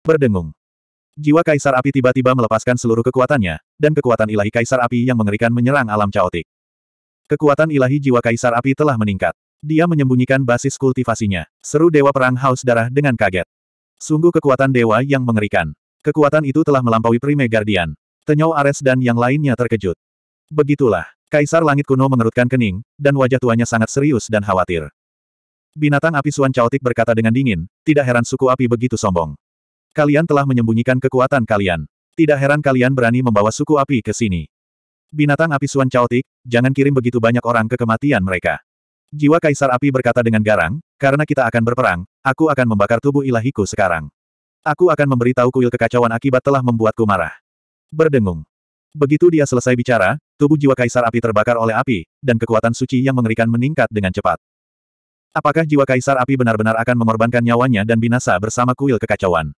Berdengung. Jiwa Kaisar Api tiba-tiba melepaskan seluruh kekuatannya, dan kekuatan ilahi Kaisar Api yang mengerikan menyerang alam caotik. Kekuatan ilahi jiwa Kaisar Api telah meningkat. Dia menyembunyikan basis kultivasinya. Seru Dewa Perang Haus Darah dengan kaget. Sungguh kekuatan dewa yang mengerikan. Kekuatan itu telah melampaui Prime Guardian. Tenyau Ares dan yang lainnya terkejut. Begitulah, Kaisar Langit Kuno mengerutkan kening, dan wajah tuanya sangat serius dan khawatir. Binatang api Suan caotik berkata dengan dingin, tidak heran suku api begitu sombong. Kalian telah menyembunyikan kekuatan kalian. Tidak heran kalian berani membawa suku api ke sini. Binatang api Suan caotik, jangan kirim begitu banyak orang ke kematian mereka. Jiwa Kaisar Api berkata dengan garang, karena kita akan berperang, aku akan membakar tubuh ilahiku sekarang. Aku akan memberitahu kuil kekacauan akibat telah membuatku marah. Berdengung. Begitu dia selesai bicara, tubuh jiwa Kaisar Api terbakar oleh api, dan kekuatan suci yang mengerikan meningkat dengan cepat. Apakah jiwa Kaisar Api benar-benar akan mengorbankan nyawanya dan binasa bersama kuil kekacauan?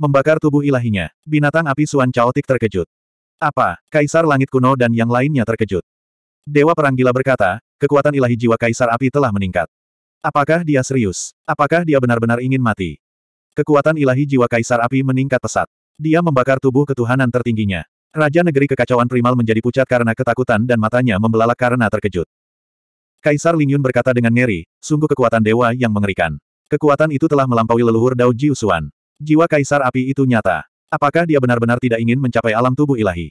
membakar tubuh ilahinya. Binatang api Suan Chaotic terkejut. Apa? Kaisar Langit Kuno dan yang lainnya terkejut. Dewa Perang Gila berkata, kekuatan ilahi jiwa Kaisar Api telah meningkat. Apakah dia serius? Apakah dia benar-benar ingin mati? Kekuatan ilahi jiwa Kaisar Api meningkat pesat. Dia membakar tubuh ketuhanan tertingginya. Raja negeri kekacauan primal menjadi pucat karena ketakutan dan matanya membelalak karena terkejut. Kaisar Lingyun berkata dengan ngeri, sungguh kekuatan dewa yang mengerikan. Kekuatan itu telah melampaui leluhur Dao Jiusuan. Jiwa Kaisar Api itu nyata. Apakah dia benar-benar tidak ingin mencapai alam tubuh ilahi?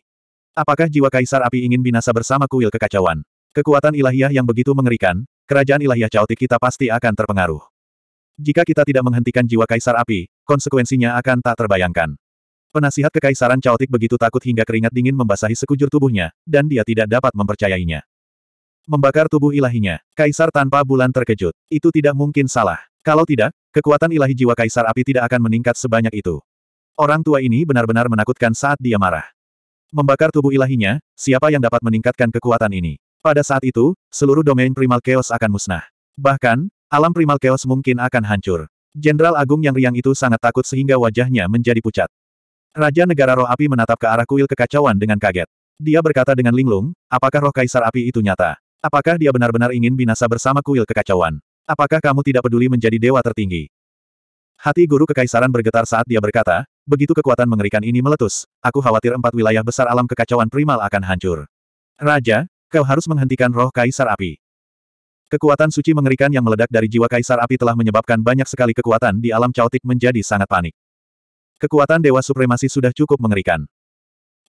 Apakah jiwa Kaisar Api ingin binasa bersama kuil kekacauan? Kekuatan ilahiyah yang begitu mengerikan, kerajaan ilahiyah caotik kita pasti akan terpengaruh. Jika kita tidak menghentikan jiwa Kaisar Api, konsekuensinya akan tak terbayangkan. Penasihat kekaisaran caotik begitu takut hingga keringat dingin membasahi sekujur tubuhnya, dan dia tidak dapat mempercayainya. Membakar tubuh ilahinya, Kaisar tanpa bulan terkejut. Itu tidak mungkin salah. Kalau tidak, kekuatan ilahi jiwa Kaisar Api tidak akan meningkat sebanyak itu. Orang tua ini benar-benar menakutkan saat dia marah. Membakar tubuh ilahinya, siapa yang dapat meningkatkan kekuatan ini? Pada saat itu, seluruh domain primal chaos akan musnah. Bahkan, alam primal chaos mungkin akan hancur. Jenderal Agung yang riang itu sangat takut sehingga wajahnya menjadi pucat. Raja Negara Roh Api menatap ke arah kuil kekacauan dengan kaget. Dia berkata dengan linglung, apakah roh kaisar api itu nyata? Apakah dia benar-benar ingin binasa bersama kuil kekacauan? Apakah kamu tidak peduli menjadi dewa tertinggi? Hati guru kekaisaran bergetar saat dia berkata, begitu kekuatan mengerikan ini meletus, aku khawatir empat wilayah besar alam kekacauan primal akan hancur. Raja, kau harus menghentikan roh kaisar api. Kekuatan suci mengerikan yang meledak dari jiwa kaisar api telah menyebabkan banyak sekali kekuatan di alam caotik menjadi sangat panik. Kekuatan dewa supremasi sudah cukup mengerikan.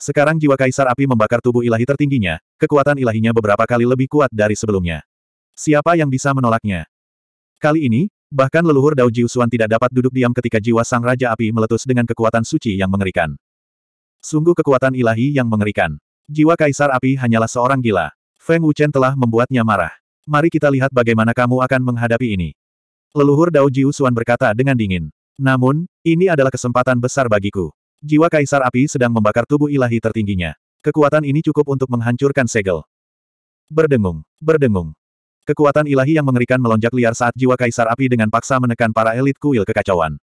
Sekarang jiwa kaisar api membakar tubuh ilahi tertingginya, kekuatan ilahinya beberapa kali lebih kuat dari sebelumnya. Siapa yang bisa menolaknya? Kali ini, bahkan leluhur Dao Jiusuan tidak dapat duduk diam ketika jiwa sang Raja Api meletus dengan kekuatan suci yang mengerikan. Sungguh kekuatan ilahi yang mengerikan. Jiwa Kaisar Api hanyalah seorang gila. Feng Wuchen telah membuatnya marah. Mari kita lihat bagaimana kamu akan menghadapi ini. Leluhur Dao Jiusuan berkata dengan dingin. Namun, ini adalah kesempatan besar bagiku. Jiwa Kaisar Api sedang membakar tubuh ilahi tertingginya. Kekuatan ini cukup untuk menghancurkan segel. Berdengung, berdengung. Kekuatan ilahi yang mengerikan melonjak liar saat jiwa Kaisar Api dengan paksa menekan para elit kuil kekacauan.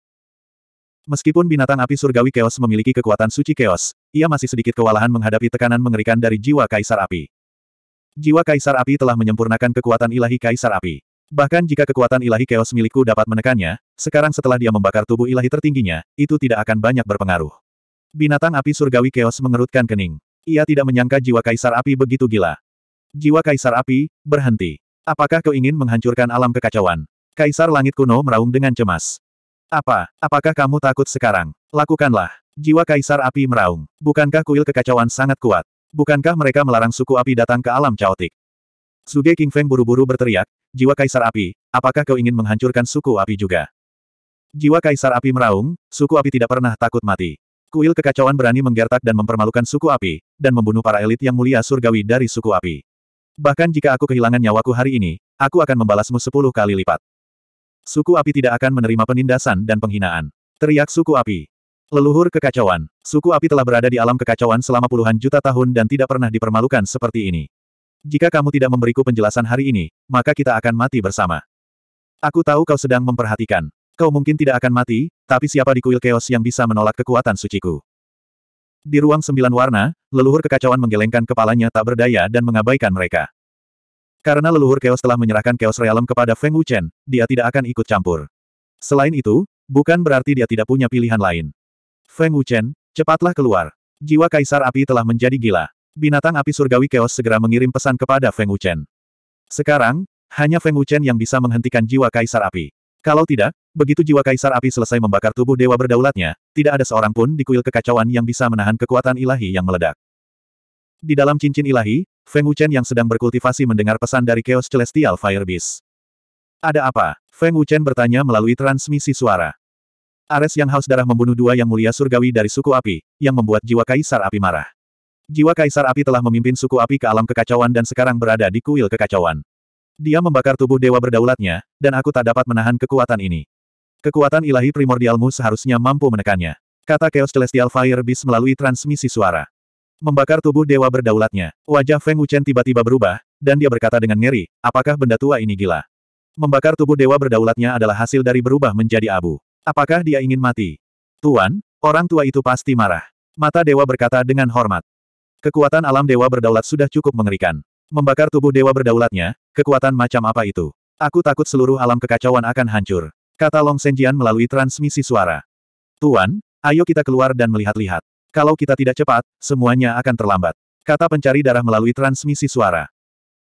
Meskipun binatang api surgawi Keos memiliki kekuatan suci Keos, ia masih sedikit kewalahan menghadapi tekanan mengerikan dari jiwa Kaisar Api. Jiwa Kaisar Api telah menyempurnakan kekuatan ilahi Kaisar Api. Bahkan jika kekuatan ilahi Keos milikku dapat menekannya, sekarang setelah dia membakar tubuh ilahi tertingginya, itu tidak akan banyak berpengaruh. Binatang api surgawi Keos mengerutkan kening. Ia tidak menyangka jiwa Kaisar Api begitu gila. Jiwa Kaisar Api, berhenti. Apakah kau ingin menghancurkan alam kekacauan? Kaisar Langit Kuno meraung dengan cemas. Apa? Apakah kamu takut sekarang? Lakukanlah. Jiwa Kaisar Api meraung. Bukankah kuil kekacauan sangat kuat? Bukankah mereka melarang suku api datang ke alam caotik? Suge King Feng buru-buru berteriak, Jiwa Kaisar Api, apakah kau ingin menghancurkan suku api juga? Jiwa Kaisar Api meraung, suku api tidak pernah takut mati. Kuil kekacauan berani menggertak dan mempermalukan suku api, dan membunuh para elit yang mulia surgawi dari suku api. Bahkan jika aku kehilangan nyawaku hari ini, aku akan membalasmu sepuluh kali lipat. Suku api tidak akan menerima penindasan dan penghinaan. Teriak suku api. Leluhur kekacauan. Suku api telah berada di alam kekacauan selama puluhan juta tahun dan tidak pernah dipermalukan seperti ini. Jika kamu tidak memberiku penjelasan hari ini, maka kita akan mati bersama. Aku tahu kau sedang memperhatikan. Kau mungkin tidak akan mati, tapi siapa di kuil keos yang bisa menolak kekuatan suciku? Di ruang sembilan warna, leluhur kekacauan menggelengkan kepalanya tak berdaya dan mengabaikan mereka. Karena leluhur Chaos telah menyerahkan Chaos Realm kepada Feng Wuchen, dia tidak akan ikut campur. Selain itu, bukan berarti dia tidak punya pilihan lain. Feng Wuchen, cepatlah keluar. Jiwa Kaisar Api telah menjadi gila. Binatang api surgawi Chaos segera mengirim pesan kepada Feng Wuchen. Sekarang, hanya Feng Wuchen yang bisa menghentikan jiwa Kaisar Api. Kalau tidak, begitu jiwa Kaisar Api selesai membakar tubuh dewa berdaulatnya, tidak ada seorang pun di kuil kekacauan yang bisa menahan kekuatan ilahi yang meledak. Di dalam cincin ilahi, Feng Wuchen yang sedang berkultivasi mendengar pesan dari Chaos Celestial Fire Beast. Ada apa? Feng Wuchen bertanya melalui transmisi suara. Ares yang haus darah membunuh dua yang mulia surgawi dari suku api, yang membuat jiwa Kaisar Api marah. Jiwa Kaisar Api telah memimpin suku api ke alam kekacauan dan sekarang berada di kuil kekacauan. Dia membakar tubuh dewa berdaulatnya, dan aku tak dapat menahan kekuatan ini. Kekuatan ilahi primordialmu seharusnya mampu menekannya. Kata Chaos Celestial Fire Beast melalui transmisi suara. Membakar tubuh dewa berdaulatnya. Wajah Feng Wuchen tiba-tiba berubah, dan dia berkata dengan ngeri, apakah benda tua ini gila? Membakar tubuh dewa berdaulatnya adalah hasil dari berubah menjadi abu. Apakah dia ingin mati? Tuan, orang tua itu pasti marah. Mata dewa berkata dengan hormat. Kekuatan alam dewa berdaulat sudah cukup mengerikan. Membakar tubuh dewa berdaulatnya, kekuatan macam apa itu? Aku takut seluruh alam kekacauan akan hancur. Kata Long Senjian melalui transmisi suara. Tuan, ayo kita keluar dan melihat-lihat. Kalau kita tidak cepat, semuanya akan terlambat. Kata pencari darah melalui transmisi suara.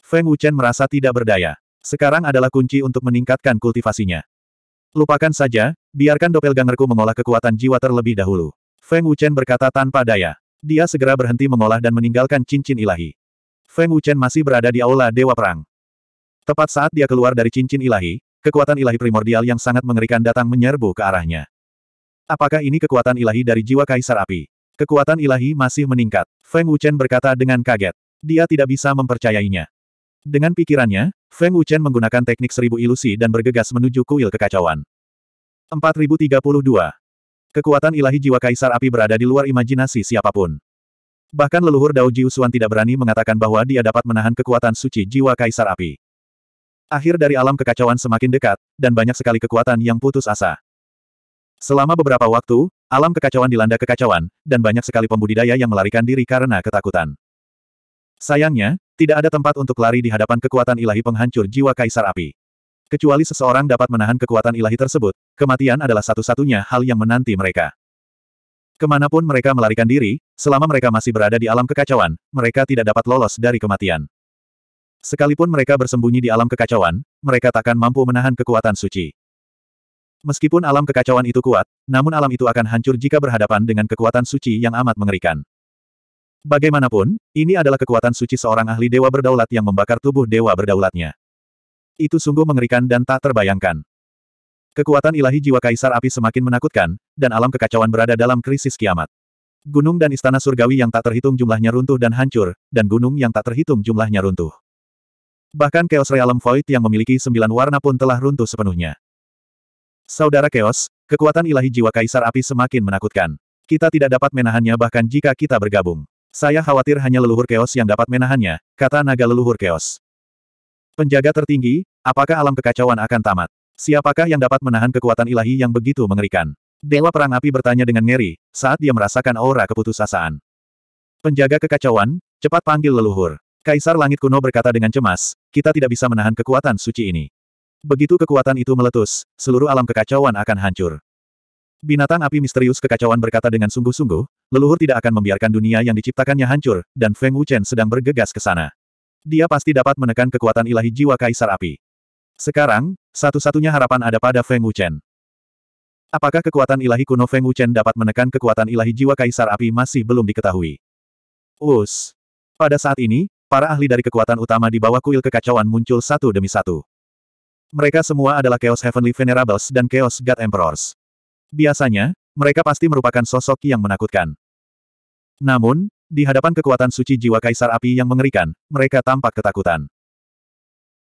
Feng Wuchen merasa tidak berdaya. Sekarang adalah kunci untuk meningkatkan kultivasinya. Lupakan saja, biarkan doppelgangerku mengolah kekuatan jiwa terlebih dahulu. Feng Wuchen berkata tanpa daya. Dia segera berhenti mengolah dan meninggalkan cincin ilahi. Feng Wuchen masih berada di aula Dewa Perang. Tepat saat dia keluar dari cincin ilahi, kekuatan ilahi primordial yang sangat mengerikan datang menyerbu ke arahnya. Apakah ini kekuatan ilahi dari jiwa Kaisar Api? Kekuatan ilahi masih meningkat, Feng Wuchen berkata dengan kaget. Dia tidak bisa mempercayainya. Dengan pikirannya, Feng Wuchen menggunakan teknik seribu ilusi dan bergegas menuju kuil kekacauan. 4032. Kekuatan ilahi jiwa kaisar api berada di luar imajinasi siapapun. Bahkan leluhur Dao Jiusuan tidak berani mengatakan bahwa dia dapat menahan kekuatan suci jiwa Kaisar Api. Akhir dari alam kekacauan semakin dekat, dan banyak sekali kekuatan yang putus asa. Selama beberapa waktu, alam kekacauan dilanda kekacauan, dan banyak sekali pembudidaya yang melarikan diri karena ketakutan. Sayangnya, tidak ada tempat untuk lari di hadapan kekuatan ilahi penghancur jiwa Kaisar Api. Kecuali seseorang dapat menahan kekuatan ilahi tersebut, kematian adalah satu-satunya hal yang menanti mereka. Kemanapun mereka melarikan diri, selama mereka masih berada di alam kekacauan, mereka tidak dapat lolos dari kematian. Sekalipun mereka bersembunyi di alam kekacauan, mereka takkan mampu menahan kekuatan suci. Meskipun alam kekacauan itu kuat, namun alam itu akan hancur jika berhadapan dengan kekuatan suci yang amat mengerikan. Bagaimanapun, ini adalah kekuatan suci seorang ahli dewa berdaulat yang membakar tubuh dewa berdaulatnya. Itu sungguh mengerikan dan tak terbayangkan. Kekuatan ilahi jiwa Kaisar Api semakin menakutkan, dan alam kekacauan berada dalam krisis kiamat. Gunung dan istana surgawi yang tak terhitung jumlahnya runtuh dan hancur, dan gunung yang tak terhitung jumlahnya runtuh. Bahkan Chaos Realm Void yang memiliki sembilan warna pun telah runtuh sepenuhnya. Saudara Chaos, kekuatan ilahi jiwa Kaisar Api semakin menakutkan. Kita tidak dapat menahannya bahkan jika kita bergabung. Saya khawatir hanya leluhur Chaos yang dapat menahannya, kata naga leluhur Chaos. Penjaga tertinggi, apakah alam kekacauan akan tamat? Siapakah yang dapat menahan kekuatan ilahi yang begitu mengerikan? Dewa Perang Api bertanya dengan ngeri, saat dia merasakan aura keputusasaan. Penjaga kekacauan, cepat panggil leluhur. Kaisar Langit Kuno berkata dengan cemas, kita tidak bisa menahan kekuatan suci ini. Begitu kekuatan itu meletus, seluruh alam kekacauan akan hancur. Binatang api misterius kekacauan berkata dengan sungguh-sungguh, leluhur tidak akan membiarkan dunia yang diciptakannya hancur, dan Feng Wuchen sedang bergegas ke sana. Dia pasti dapat menekan kekuatan ilahi jiwa Kaisar Api. Sekarang, satu-satunya harapan ada pada Feng Wuchen. Apakah kekuatan ilahi kuno Feng Wuchen dapat menekan kekuatan ilahi jiwa Kaisar Api masih belum diketahui. Us. Pada saat ini, para ahli dari kekuatan utama di bawah kuil kekacauan muncul satu demi satu. Mereka semua adalah Chaos Heavenly Venerables dan Chaos God Emperors. Biasanya, mereka pasti merupakan sosok yang menakutkan. Namun, di hadapan kekuatan suci jiwa Kaisar Api yang mengerikan, mereka tampak ketakutan.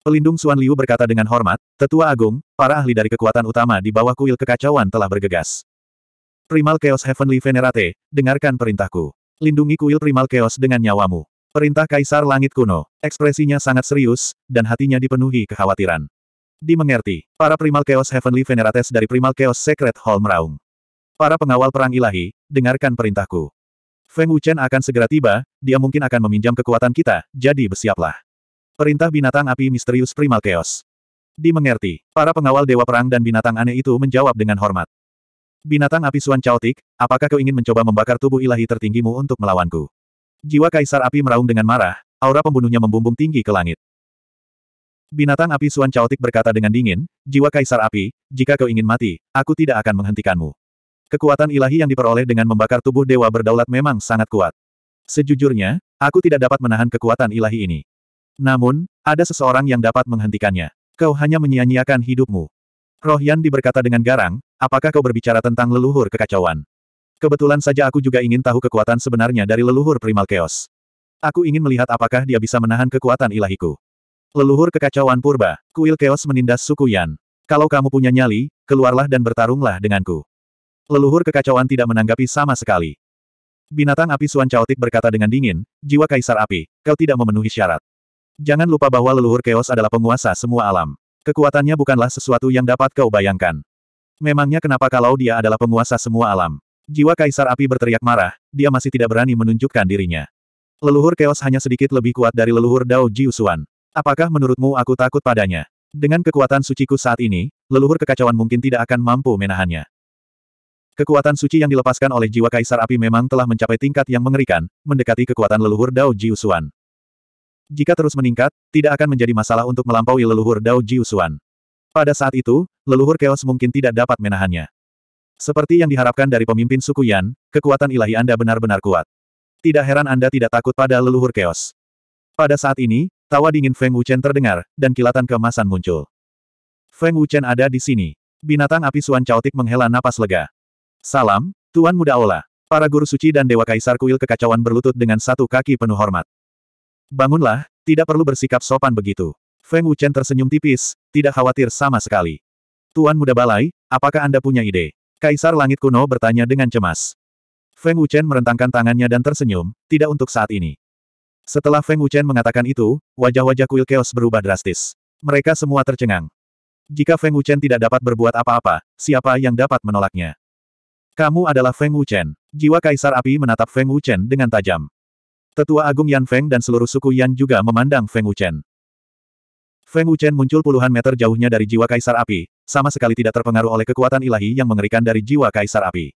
Pelindung Xuan Liu berkata dengan hormat, Tetua Agung, para ahli dari kekuatan utama di bawah kuil kekacauan telah bergegas. Primal Chaos Heavenly Venerate, dengarkan perintahku. Lindungi kuil Primal Chaos dengan nyawamu. Perintah Kaisar Langit Kuno. Ekspresinya sangat serius, dan hatinya dipenuhi kekhawatiran. Dimengerti, para Primal Chaos Heavenly Venerates dari Primal Chaos Secret Hall meraung. Para pengawal perang ilahi, dengarkan perintahku. Feng Wuchen akan segera tiba, dia mungkin akan meminjam kekuatan kita, jadi bersiaplah. Perintah binatang api misterius Primal Chaos. Dimengerti, para pengawal Dewa Perang dan binatang aneh itu menjawab dengan hormat. Binatang api Suan chaotic, apakah kau ingin mencoba membakar tubuh ilahi tertinggimu untuk melawanku? Jiwa Kaisar Api meraung dengan marah, aura pembunuhnya membumbung tinggi ke langit. Binatang api Suan chaotic berkata dengan dingin, Jiwa Kaisar Api, jika kau ingin mati, aku tidak akan menghentikanmu. Kekuatan ilahi yang diperoleh dengan membakar tubuh dewa berdaulat memang sangat kuat. Sejujurnya, aku tidak dapat menahan kekuatan ilahi ini. Namun, ada seseorang yang dapat menghentikannya. Kau hanya menyia-nyiakan hidupmu. Roh Yan diberkata dengan garang, apakah kau berbicara tentang leluhur kekacauan? Kebetulan saja aku juga ingin tahu kekuatan sebenarnya dari leluhur primal chaos. Aku ingin melihat apakah dia bisa menahan kekuatan ilahiku. Leluhur kekacauan purba, kuil chaos menindas suku Yan. Kalau kamu punya nyali, keluarlah dan bertarunglah denganku. Leluhur kekacauan tidak menanggapi sama sekali. Binatang api Suan Chaotik berkata dengan dingin, jiwa kaisar api, kau tidak memenuhi syarat. Jangan lupa bahwa leluhur keos adalah penguasa semua alam. Kekuatannya bukanlah sesuatu yang dapat kau bayangkan. Memangnya kenapa kalau dia adalah penguasa semua alam? Jiwa Kaisar Api berteriak marah, dia masih tidak berani menunjukkan dirinya. Leluhur keos hanya sedikit lebih kuat dari leluhur Dao Jiusuan. Apakah menurutmu aku takut padanya? Dengan kekuatan suciku saat ini, leluhur kekacauan mungkin tidak akan mampu menahannya. Kekuatan suci yang dilepaskan oleh jiwa Kaisar Api memang telah mencapai tingkat yang mengerikan, mendekati kekuatan leluhur Dao Jiusuan jika terus meningkat, tidak akan menjadi masalah untuk melampaui leluhur Dao Jiusuan. Pada saat itu, leluhur Chaos mungkin tidak dapat menahannya. Seperti yang diharapkan dari pemimpin suku Yan, kekuatan ilahi Anda benar-benar kuat. Tidak heran Anda tidak takut pada leluhur Chaos. Pada saat ini, tawa dingin Feng Wuchen terdengar, dan kilatan kemasan muncul. Feng Wuchen ada di sini. Binatang api Suan Chaotik menghela napas lega. Salam, Tuan Muda Ola. Para guru suci dan Dewa Kaisar Kuil Kekacauan berlutut dengan satu kaki penuh hormat. Bangunlah, tidak perlu bersikap sopan begitu. Feng Wuchen tersenyum tipis, tidak khawatir sama sekali. Tuan Muda Balai, apakah Anda punya ide? Kaisar Langit Kuno bertanya dengan cemas. Feng Wuchen merentangkan tangannya dan tersenyum, tidak untuk saat ini. Setelah Feng Wuchen mengatakan itu, wajah-wajah kuil keos berubah drastis. Mereka semua tercengang. Jika Feng Wuchen tidak dapat berbuat apa-apa, siapa yang dapat menolaknya? Kamu adalah Feng Wuchen. Jiwa Kaisar Api menatap Feng Wuchen dengan tajam. Tetua Agung Yan Feng dan seluruh suku Yan juga memandang Feng Wuchen. Feng Wuchen muncul puluhan meter jauhnya dari jiwa kaisar api, sama sekali tidak terpengaruh oleh kekuatan ilahi yang mengerikan dari jiwa kaisar api.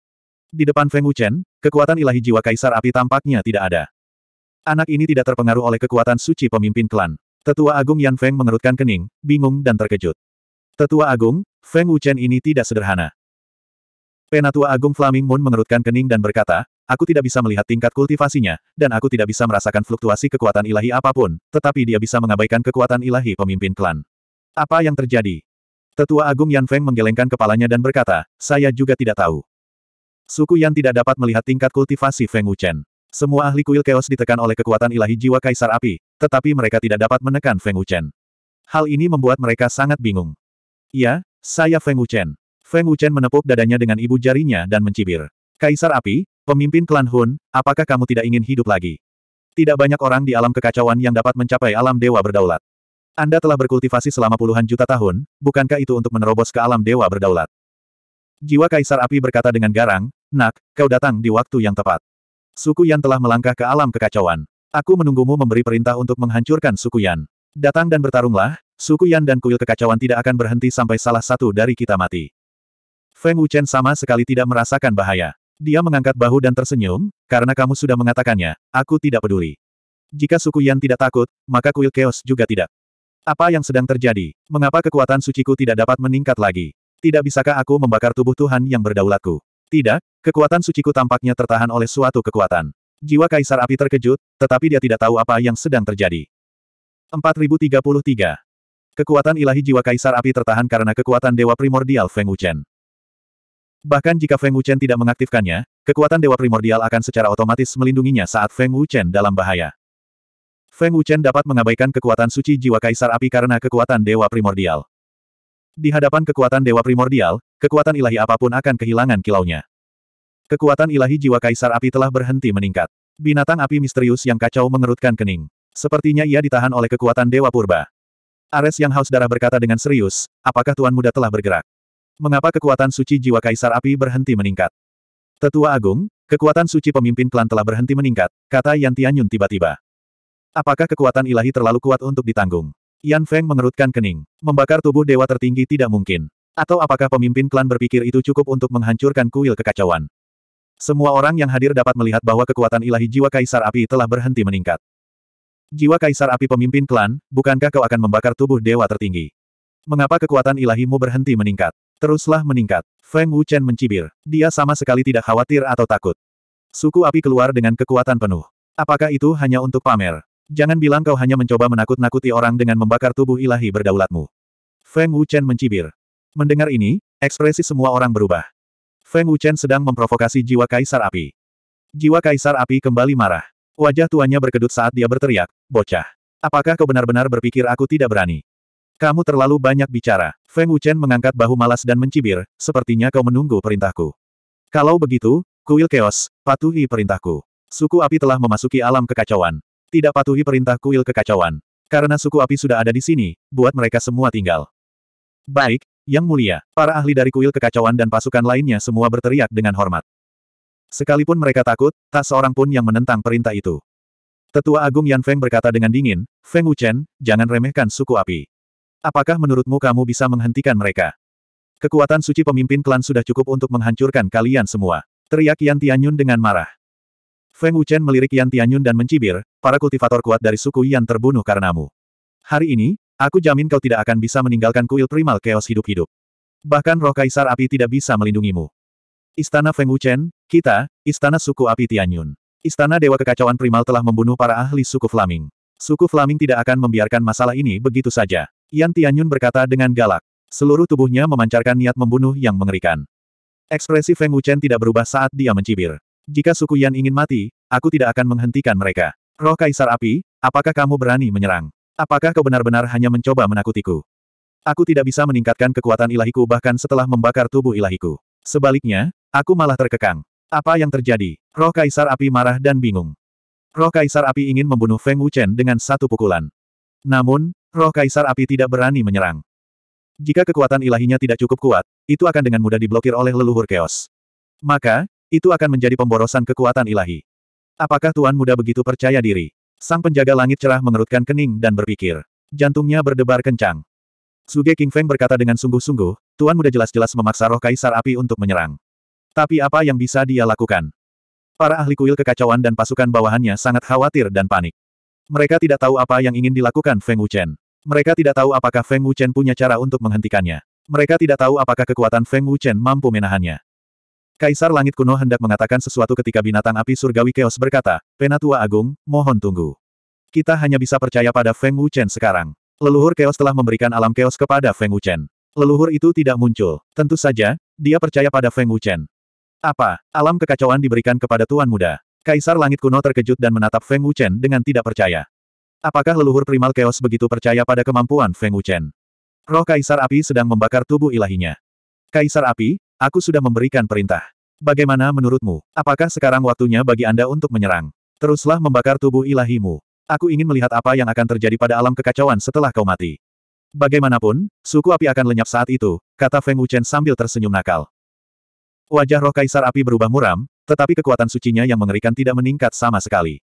Di depan Feng Wuchen, kekuatan ilahi jiwa kaisar api tampaknya tidak ada. Anak ini tidak terpengaruh oleh kekuatan suci pemimpin klan. Tetua Agung Yan Feng mengerutkan kening, bingung dan terkejut. Tetua Agung, Feng Wuchen ini tidak sederhana. Penatua Agung Flaming Moon mengerutkan kening dan berkata, aku tidak bisa melihat tingkat kultivasinya, dan aku tidak bisa merasakan fluktuasi kekuatan ilahi apapun, tetapi dia bisa mengabaikan kekuatan ilahi pemimpin klan. Apa yang terjadi? Tetua Agung Yan Feng menggelengkan kepalanya dan berkata, saya juga tidak tahu. Suku Yan tidak dapat melihat tingkat kultivasi Feng Wuchen. Semua ahli kuil keos ditekan oleh kekuatan ilahi jiwa Kaisar Api, tetapi mereka tidak dapat menekan Feng Wuchen. Hal ini membuat mereka sangat bingung. Ya, saya Feng Wuchen. Feng Wuchen menepuk dadanya dengan ibu jarinya dan mencibir. Kaisar Api, pemimpin klan Hun, apakah kamu tidak ingin hidup lagi? Tidak banyak orang di alam kekacauan yang dapat mencapai alam dewa berdaulat. Anda telah berkultivasi selama puluhan juta tahun, bukankah itu untuk menerobos ke alam dewa berdaulat? Jiwa Kaisar Api berkata dengan garang, Nak, kau datang di waktu yang tepat. Suku Yan telah melangkah ke alam kekacauan. Aku menunggumu memberi perintah untuk menghancurkan suku Yan. Datang dan bertarunglah, suku Yan dan kuil kekacauan tidak akan berhenti sampai salah satu dari kita mati. Feng Wuchen sama sekali tidak merasakan bahaya. Dia mengangkat bahu dan tersenyum, karena kamu sudah mengatakannya, aku tidak peduli. Jika suku Yan tidak takut, maka kuil Chaos juga tidak. Apa yang sedang terjadi? Mengapa kekuatan suciku tidak dapat meningkat lagi? Tidak bisakah aku membakar tubuh Tuhan yang berdaulatku? Tidak, kekuatan suciku tampaknya tertahan oleh suatu kekuatan. Jiwa Kaisar Api terkejut, tetapi dia tidak tahu apa yang sedang terjadi. 4033. Kekuatan ilahi jiwa Kaisar Api tertahan karena kekuatan Dewa Primordial Feng Wuchen. Bahkan jika Feng Wuchen tidak mengaktifkannya, kekuatan Dewa Primordial akan secara otomatis melindunginya saat Feng Wuchen dalam bahaya. Feng Wuchen dapat mengabaikan kekuatan suci jiwa Kaisar Api karena kekuatan Dewa Primordial. Di hadapan kekuatan Dewa Primordial, kekuatan ilahi apapun akan kehilangan kilaunya. Kekuatan ilahi jiwa Kaisar Api telah berhenti meningkat. Binatang api misterius yang kacau mengerutkan kening. Sepertinya ia ditahan oleh kekuatan Dewa Purba. Ares yang haus darah berkata dengan serius, apakah Tuan Muda telah bergerak? Mengapa kekuatan suci jiwa Kaisar Api berhenti meningkat? Tetua Agung, kekuatan suci pemimpin klan telah berhenti meningkat, kata Yan Tianyun tiba-tiba. Apakah kekuatan ilahi terlalu kuat untuk ditanggung? Yan Feng mengerutkan kening. Membakar tubuh dewa tertinggi tidak mungkin. Atau apakah pemimpin klan berpikir itu cukup untuk menghancurkan kuil kekacauan? Semua orang yang hadir dapat melihat bahwa kekuatan ilahi jiwa Kaisar Api telah berhenti meningkat. Jiwa Kaisar Api pemimpin klan, bukankah kau akan membakar tubuh dewa tertinggi? Mengapa kekuatan ilahimu berhenti meningkat? Teruslah meningkat. Feng Wuchen mencibir. Dia sama sekali tidak khawatir atau takut. Suku api keluar dengan kekuatan penuh. Apakah itu hanya untuk pamer? Jangan bilang kau hanya mencoba menakut-nakuti orang dengan membakar tubuh ilahi berdaulatmu. Feng Wuchen mencibir. Mendengar ini, ekspresi semua orang berubah. Feng Wuchen sedang memprovokasi jiwa kaisar api. Jiwa kaisar api kembali marah. Wajah tuanya berkedut saat dia berteriak, bocah. Apakah kau benar-benar berpikir aku tidak berani? Kamu terlalu banyak bicara. Feng Wuchen mengangkat bahu malas dan mencibir, sepertinya kau menunggu perintahku. Kalau begitu, kuil keos, patuhi perintahku. Suku api telah memasuki alam kekacauan. Tidak patuhi perintah kuil kekacauan. Karena suku api sudah ada di sini, buat mereka semua tinggal. Baik, Yang Mulia, para ahli dari kuil kekacauan dan pasukan lainnya semua berteriak dengan hormat. Sekalipun mereka takut, tak seorang pun yang menentang perintah itu. Tetua Agung Yan Feng berkata dengan dingin, Feng Wuchen, jangan remehkan suku api. Apakah menurutmu kamu bisa menghentikan mereka? Kekuatan suci pemimpin klan sudah cukup untuk menghancurkan kalian semua. Teriak Yan Tianyun dengan marah. Feng Wuchen melirik Yan Tianyun dan mencibir, para kultivator kuat dari suku Yan terbunuh karenamu. Hari ini, aku jamin kau tidak akan bisa meninggalkan kuil primal chaos hidup-hidup. Bahkan roh kaisar api tidak bisa melindungimu. Istana Feng Wuchen, kita, istana suku api Tianyun. Istana Dewa Kekacauan Primal telah membunuh para ahli suku Flaming. Suku Flaming tidak akan membiarkan masalah ini begitu saja. Yan Tianyun berkata dengan galak. Seluruh tubuhnya memancarkan niat membunuh yang mengerikan. Ekspresi Feng Wuchen tidak berubah saat dia mencibir. Jika suku Yan ingin mati, aku tidak akan menghentikan mereka. Roh Kaisar Api, apakah kamu berani menyerang? Apakah kau benar-benar hanya mencoba menakutiku? Aku tidak bisa meningkatkan kekuatan ilahiku bahkan setelah membakar tubuh ilahiku. Sebaliknya, aku malah terkekang. Apa yang terjadi? Roh Kaisar Api marah dan bingung. Roh Kaisar Api ingin membunuh Feng Wuchen dengan satu pukulan. Namun, Roh Kaisar Api tidak berani menyerang. Jika kekuatan ilahinya tidak cukup kuat, itu akan dengan mudah diblokir oleh leluhur keos. Maka, itu akan menjadi pemborosan kekuatan ilahi. Apakah Tuan Muda begitu percaya diri? Sang penjaga langit cerah mengerutkan kening dan berpikir. Jantungnya berdebar kencang. Suge King Feng berkata dengan sungguh-sungguh, Tuan Muda jelas-jelas memaksa roh kaisar api untuk menyerang. Tapi apa yang bisa dia lakukan? Para ahli kuil kekacauan dan pasukan bawahannya sangat khawatir dan panik. Mereka tidak tahu apa yang ingin dilakukan Feng Wuchen. Mereka tidak tahu apakah Feng Wuchen punya cara untuk menghentikannya. Mereka tidak tahu apakah kekuatan Feng Wuchen mampu menahannya. Kaisar Langit Kuno hendak mengatakan sesuatu ketika binatang api surgawi Keos berkata, Penatua Agung, mohon tunggu. Kita hanya bisa percaya pada Feng Wuchen sekarang. Leluhur Keos telah memberikan alam Keos kepada Feng Wuchen. Leluhur itu tidak muncul. Tentu saja, dia percaya pada Feng Wuchen. Apa, alam kekacauan diberikan kepada Tuan Muda? Kaisar Langit Kuno terkejut dan menatap Feng Wuchen dengan tidak percaya. Apakah leluhur primal chaos begitu percaya pada kemampuan Feng Wuchen? Roh Kaisar Api sedang membakar tubuh ilahinya. Kaisar Api, aku sudah memberikan perintah. Bagaimana menurutmu? Apakah sekarang waktunya bagi Anda untuk menyerang? Teruslah membakar tubuh ilahimu. Aku ingin melihat apa yang akan terjadi pada alam kekacauan setelah kau mati. Bagaimanapun, suku api akan lenyap saat itu, kata Feng Wuchen sambil tersenyum nakal. Wajah roh kaisar api berubah muram, tetapi kekuatan sucinya yang mengerikan tidak meningkat sama sekali.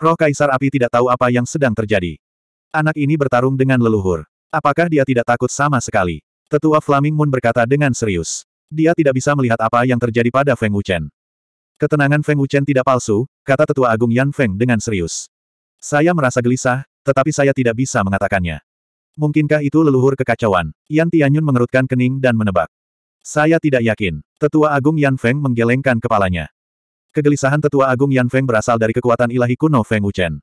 Roh Kaisar Api tidak tahu apa yang sedang terjadi. Anak ini bertarung dengan leluhur. Apakah dia tidak takut sama sekali? Tetua Flaming Moon berkata dengan serius. Dia tidak bisa melihat apa yang terjadi pada Feng Wuchen. Ketenangan Feng Wuchen tidak palsu, kata Tetua Agung Yan Feng dengan serius. Saya merasa gelisah, tetapi saya tidak bisa mengatakannya. Mungkinkah itu leluhur kekacauan? Yan Tianyun mengerutkan kening dan menebak. Saya tidak yakin. Tetua Agung Yan Feng menggelengkan kepalanya. Kegelisahan tetua agung Yan Feng berasal dari kekuatan ilahi kuno Feng Wuchen.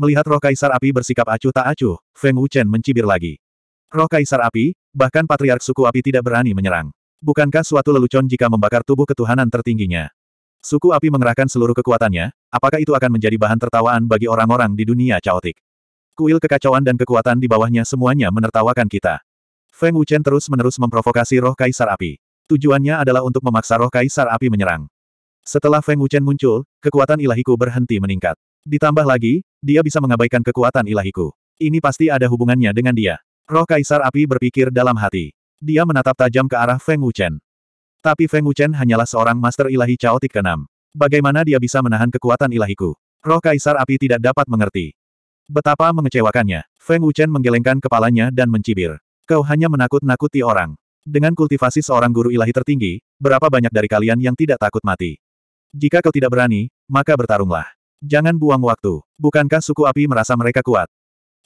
Melihat roh kaisar api bersikap acuh tak acuh, Feng Wuchen mencibir lagi. Roh kaisar api, bahkan patriark suku api tidak berani menyerang. Bukankah suatu lelucon jika membakar tubuh ketuhanan tertingginya? Suku api mengerahkan seluruh kekuatannya, apakah itu akan menjadi bahan tertawaan bagi orang-orang di dunia caotik? Kuil kekacauan dan kekuatan di bawahnya semuanya menertawakan kita. Feng Wuchen terus-menerus memprovokasi roh kaisar api. Tujuannya adalah untuk memaksa roh kaisar api menyerang. Setelah Feng Wuchen muncul, kekuatan ilahiku berhenti meningkat. Ditambah lagi, dia bisa mengabaikan kekuatan ilahiku. Ini pasti ada hubungannya dengan dia. Roh Kaisar Api berpikir dalam hati. Dia menatap tajam ke arah Feng Wuchen. Tapi Feng Wuchen hanyalah seorang master ilahi caotik keenam. Bagaimana dia bisa menahan kekuatan ilahiku? Roh Kaisar Api tidak dapat mengerti. Betapa mengecewakannya. Feng Wuchen menggelengkan kepalanya dan mencibir. Kau hanya menakut-nakuti orang. Dengan kultivasi seorang guru ilahi tertinggi, berapa banyak dari kalian yang tidak takut mati? Jika kau tidak berani, maka bertarunglah. Jangan buang waktu. Bukankah suku api merasa mereka kuat?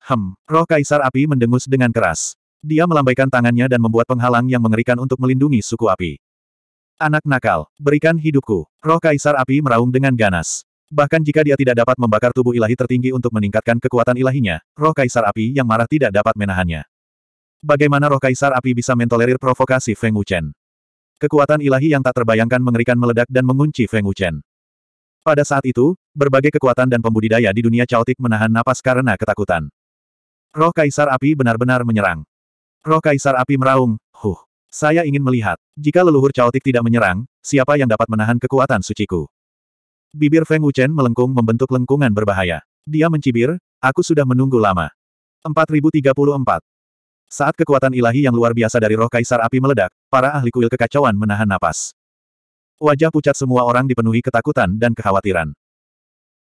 Hem, roh kaisar api mendengus dengan keras. Dia melambaikan tangannya dan membuat penghalang yang mengerikan untuk melindungi suku api. Anak nakal, berikan hidupku. Roh kaisar api meraung dengan ganas. Bahkan jika dia tidak dapat membakar tubuh ilahi tertinggi untuk meningkatkan kekuatan ilahinya, roh kaisar api yang marah tidak dapat menahannya. Bagaimana roh kaisar api bisa mentolerir provokasi Feng Wuchen? Kekuatan ilahi yang tak terbayangkan mengerikan meledak dan mengunci Feng Wuchen. Pada saat itu, berbagai kekuatan dan pembudidaya di dunia caotik menahan napas karena ketakutan. Roh Kaisar Api benar-benar menyerang. Roh Kaisar Api meraung, huh. Saya ingin melihat, jika leluhur caotik tidak menyerang, siapa yang dapat menahan kekuatan suciku? Bibir Feng Wuchen melengkung membentuk lengkungan berbahaya. Dia mencibir, aku sudah menunggu lama. 4034. Saat kekuatan ilahi yang luar biasa dari roh kaisar api meledak, para ahli kuil kekacauan menahan napas. Wajah pucat semua orang dipenuhi ketakutan dan kekhawatiran.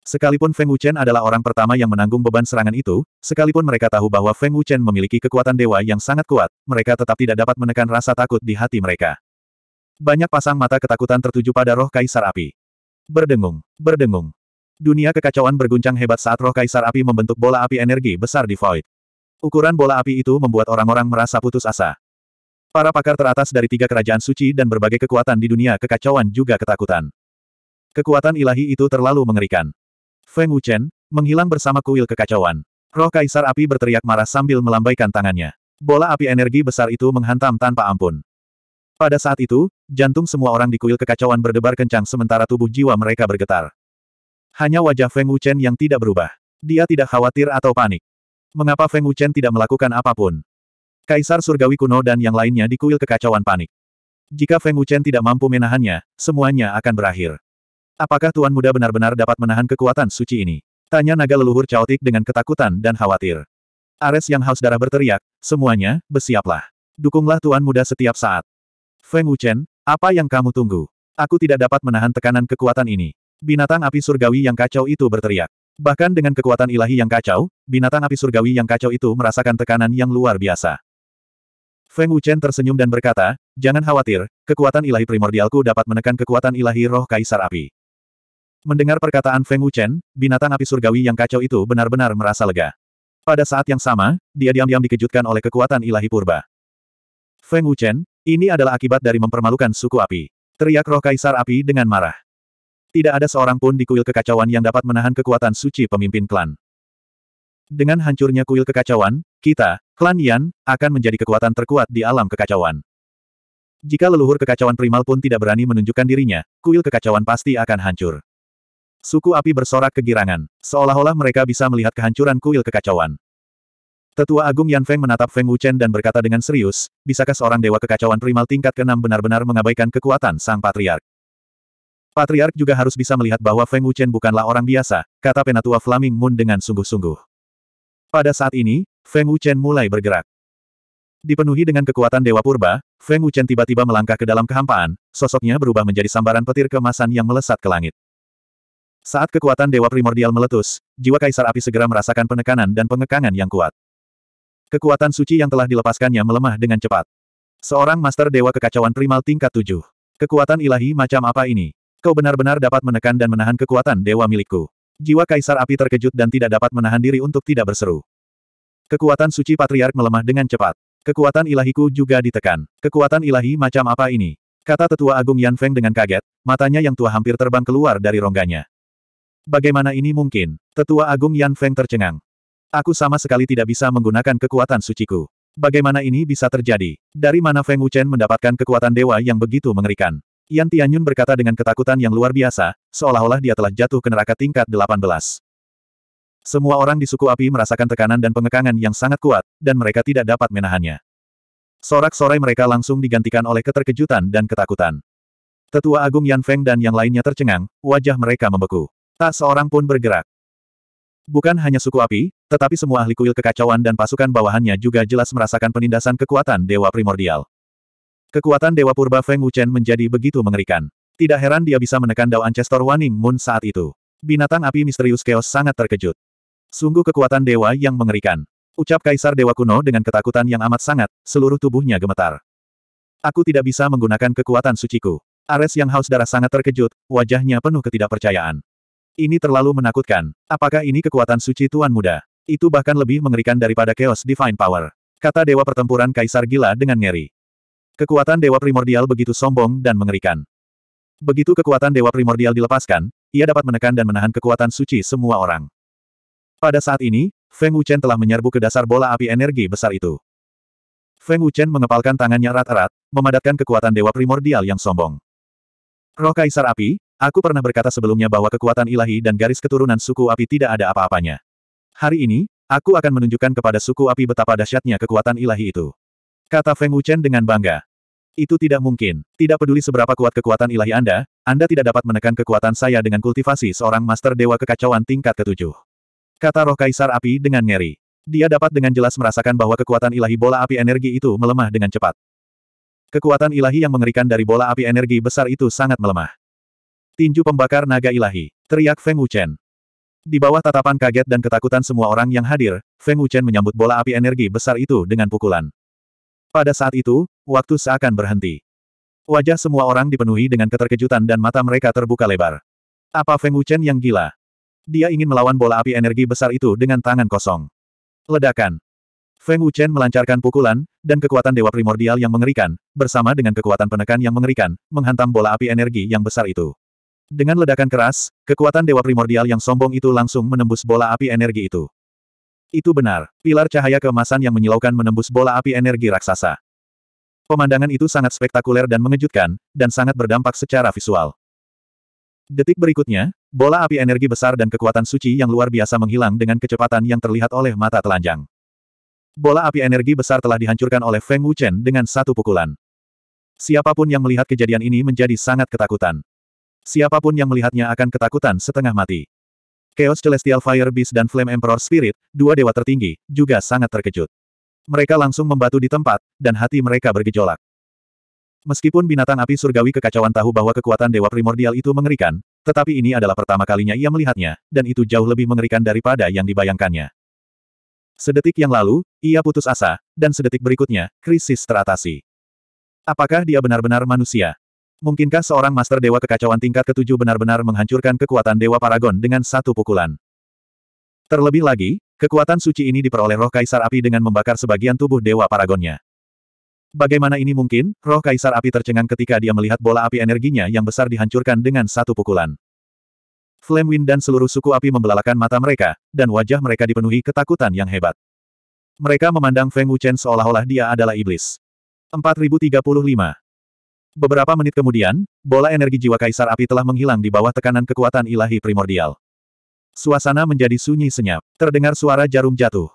Sekalipun Feng Wuchen adalah orang pertama yang menanggung beban serangan itu, sekalipun mereka tahu bahwa Feng Wuchen memiliki kekuatan dewa yang sangat kuat, mereka tetap tidak dapat menekan rasa takut di hati mereka. Banyak pasang mata ketakutan tertuju pada roh kaisar api. Berdengung, berdengung. Dunia kekacauan berguncang hebat saat roh kaisar api membentuk bola api energi besar di void. Ukuran bola api itu membuat orang-orang merasa putus asa. Para pakar teratas dari tiga kerajaan suci dan berbagai kekuatan di dunia kekacauan juga ketakutan. Kekuatan ilahi itu terlalu mengerikan. Feng Wuchen, menghilang bersama kuil kekacauan. Roh Kaisar Api berteriak marah sambil melambaikan tangannya. Bola api energi besar itu menghantam tanpa ampun. Pada saat itu, jantung semua orang di kuil kekacauan berdebar kencang sementara tubuh jiwa mereka bergetar. Hanya wajah Feng Wuchen yang tidak berubah. Dia tidak khawatir atau panik. Mengapa Feng Wuchen tidak melakukan apapun? Kaisar Surgawi kuno dan yang lainnya di kuil kekacauan panik. Jika Feng Wuchen tidak mampu menahannya, semuanya akan berakhir. Apakah Tuan Muda benar-benar dapat menahan kekuatan suci ini? Tanya naga leluhur caotik dengan ketakutan dan khawatir. Ares yang haus darah berteriak, semuanya, bersiaplah. Dukunglah Tuan Muda setiap saat. Feng Wuchen, apa yang kamu tunggu? Aku tidak dapat menahan tekanan kekuatan ini. Binatang api surgawi yang kacau itu berteriak. Bahkan dengan kekuatan ilahi yang kacau, binatang api surgawi yang kacau itu merasakan tekanan yang luar biasa. Feng Wuchen tersenyum dan berkata, jangan khawatir, kekuatan ilahi primordialku dapat menekan kekuatan ilahi roh kaisar api. Mendengar perkataan Feng Wuchen, binatang api surgawi yang kacau itu benar-benar merasa lega. Pada saat yang sama, dia diam-diam dikejutkan oleh kekuatan ilahi purba. Feng Wuchen, ini adalah akibat dari mempermalukan suku api. Teriak roh kaisar api dengan marah. Tidak ada seorang pun di kuil kekacauan yang dapat menahan kekuatan suci pemimpin klan. Dengan hancurnya kuil kekacauan, kita, klan Yan, akan menjadi kekuatan terkuat di alam kekacauan. Jika leluhur kekacauan primal pun tidak berani menunjukkan dirinya, kuil kekacauan pasti akan hancur. Suku api bersorak kegirangan, seolah-olah mereka bisa melihat kehancuran kuil kekacauan. Tetua Agung Yan Feng menatap Feng Wuchen dan berkata dengan serius, bisakah seorang dewa kekacauan primal tingkat ke-6 benar-benar mengabaikan kekuatan sang patriark? Patriark juga harus bisa melihat bahwa Feng Wuchen bukanlah orang biasa, kata Penatua Flaming Moon dengan sungguh-sungguh. Pada saat ini, Feng Wuchen mulai bergerak. Dipenuhi dengan kekuatan Dewa Purba, Feng Wuchen tiba-tiba melangkah ke dalam kehampaan, sosoknya berubah menjadi sambaran petir kemasan yang melesat ke langit. Saat kekuatan Dewa Primordial meletus, jiwa Kaisar Api segera merasakan penekanan dan pengekangan yang kuat. Kekuatan suci yang telah dilepaskannya melemah dengan cepat. Seorang Master Dewa Kekacauan Primal tingkat 7. Kekuatan ilahi macam apa ini? Kau benar-benar dapat menekan dan menahan kekuatan dewa milikku. Jiwa Kaisar Api terkejut dan tidak dapat menahan diri untuk tidak berseru. Kekuatan suci patriark melemah dengan cepat. Kekuatan ilahiku juga ditekan. Kekuatan ilahi macam apa ini? Kata tetua agung Yan Feng dengan kaget, matanya yang tua hampir terbang keluar dari rongganya. Bagaimana ini mungkin? Tetua agung Yan Feng tercengang. Aku sama sekali tidak bisa menggunakan kekuatan suciku. Bagaimana ini bisa terjadi? Dari mana Feng Wuchen mendapatkan kekuatan dewa yang begitu mengerikan? Yan Tianyun berkata dengan ketakutan yang luar biasa, seolah-olah dia telah jatuh ke neraka tingkat 18. Semua orang di suku api merasakan tekanan dan pengekangan yang sangat kuat, dan mereka tidak dapat menahannya. Sorak-sorai mereka langsung digantikan oleh keterkejutan dan ketakutan. Tetua Agung Yan Feng dan yang lainnya tercengang, wajah mereka membeku. Tak seorang pun bergerak. Bukan hanya suku api, tetapi semua ahli kuil kekacauan dan pasukan bawahannya juga jelas merasakan penindasan kekuatan Dewa Primordial. Kekuatan Dewa Purba Feng Wuchen menjadi begitu mengerikan. Tidak heran dia bisa menekan Dao Ancestor Waning Moon saat itu. Binatang api misterius Chaos sangat terkejut. Sungguh kekuatan dewa yang mengerikan. Ucap Kaisar Dewa Kuno dengan ketakutan yang amat sangat, seluruh tubuhnya gemetar. Aku tidak bisa menggunakan kekuatan suciku. Ares yang haus darah sangat terkejut, wajahnya penuh ketidakpercayaan. Ini terlalu menakutkan. Apakah ini kekuatan suci Tuan Muda? Itu bahkan lebih mengerikan daripada Chaos Divine Power. Kata Dewa Pertempuran Kaisar Gila dengan ngeri. Kekuatan Dewa Primordial begitu sombong dan mengerikan. Begitu kekuatan Dewa Primordial dilepaskan, ia dapat menekan dan menahan kekuatan suci semua orang. Pada saat ini, Feng Wuchen telah menyerbu ke dasar bola api energi besar itu. Feng Wuchen mengepalkan tangannya erat-erat, memadatkan kekuatan Dewa Primordial yang sombong. Roh Kaisar Api, aku pernah berkata sebelumnya bahwa kekuatan ilahi dan garis keturunan suku api tidak ada apa-apanya. Hari ini, aku akan menunjukkan kepada suku api betapa dahsyatnya kekuatan ilahi itu. Kata Feng Wuchen dengan bangga. Itu tidak mungkin. Tidak peduli seberapa kuat kekuatan ilahi Anda, Anda tidak dapat menekan kekuatan saya dengan kultivasi seorang master dewa kekacauan tingkat ketujuh. Kata roh kaisar api dengan ngeri. Dia dapat dengan jelas merasakan bahwa kekuatan ilahi bola api energi itu melemah dengan cepat. Kekuatan ilahi yang mengerikan dari bola api energi besar itu sangat melemah. Tinju pembakar naga ilahi, teriak Feng Wuchen. Di bawah tatapan kaget dan ketakutan semua orang yang hadir, Feng Wuchen menyambut bola api energi besar itu dengan pukulan. Pada saat itu, waktu seakan berhenti. Wajah semua orang dipenuhi dengan keterkejutan dan mata mereka terbuka lebar. Apa Feng Wuchen yang gila? Dia ingin melawan bola api energi besar itu dengan tangan kosong. Ledakan. Feng Wuchen melancarkan pukulan, dan kekuatan dewa primordial yang mengerikan, bersama dengan kekuatan penekan yang mengerikan, menghantam bola api energi yang besar itu. Dengan ledakan keras, kekuatan dewa primordial yang sombong itu langsung menembus bola api energi itu. Itu benar, pilar cahaya keemasan yang menyilaukan menembus bola api energi raksasa. Pemandangan itu sangat spektakuler dan mengejutkan, dan sangat berdampak secara visual. Detik berikutnya, bola api energi besar dan kekuatan suci yang luar biasa menghilang dengan kecepatan yang terlihat oleh mata telanjang. Bola api energi besar telah dihancurkan oleh Feng Wuchen dengan satu pukulan. Siapapun yang melihat kejadian ini menjadi sangat ketakutan. Siapapun yang melihatnya akan ketakutan setengah mati. Chaos Celestial Fire Beast dan Flame Emperor Spirit, dua dewa tertinggi, juga sangat terkejut. Mereka langsung membatu di tempat, dan hati mereka bergejolak. Meskipun binatang api surgawi kekacauan tahu bahwa kekuatan dewa primordial itu mengerikan, tetapi ini adalah pertama kalinya ia melihatnya, dan itu jauh lebih mengerikan daripada yang dibayangkannya. Sedetik yang lalu, ia putus asa, dan sedetik berikutnya, krisis teratasi. Apakah dia benar-benar manusia? Mungkinkah seorang master dewa kekacauan tingkat ketujuh benar-benar menghancurkan kekuatan dewa paragon dengan satu pukulan? Terlebih lagi, Kekuatan suci ini diperoleh roh kaisar api dengan membakar sebagian tubuh dewa paragonnya. Bagaimana ini mungkin? Roh kaisar api tercengang ketika dia melihat bola api energinya yang besar dihancurkan dengan satu pukulan. Flame Wind dan seluruh suku api membelalakan mata mereka, dan wajah mereka dipenuhi ketakutan yang hebat. Mereka memandang Feng Wuchen seolah-olah dia adalah iblis. 4035 Beberapa menit kemudian, bola energi jiwa kaisar api telah menghilang di bawah tekanan kekuatan ilahi primordial. Suasana menjadi sunyi senyap. Terdengar suara jarum jatuh.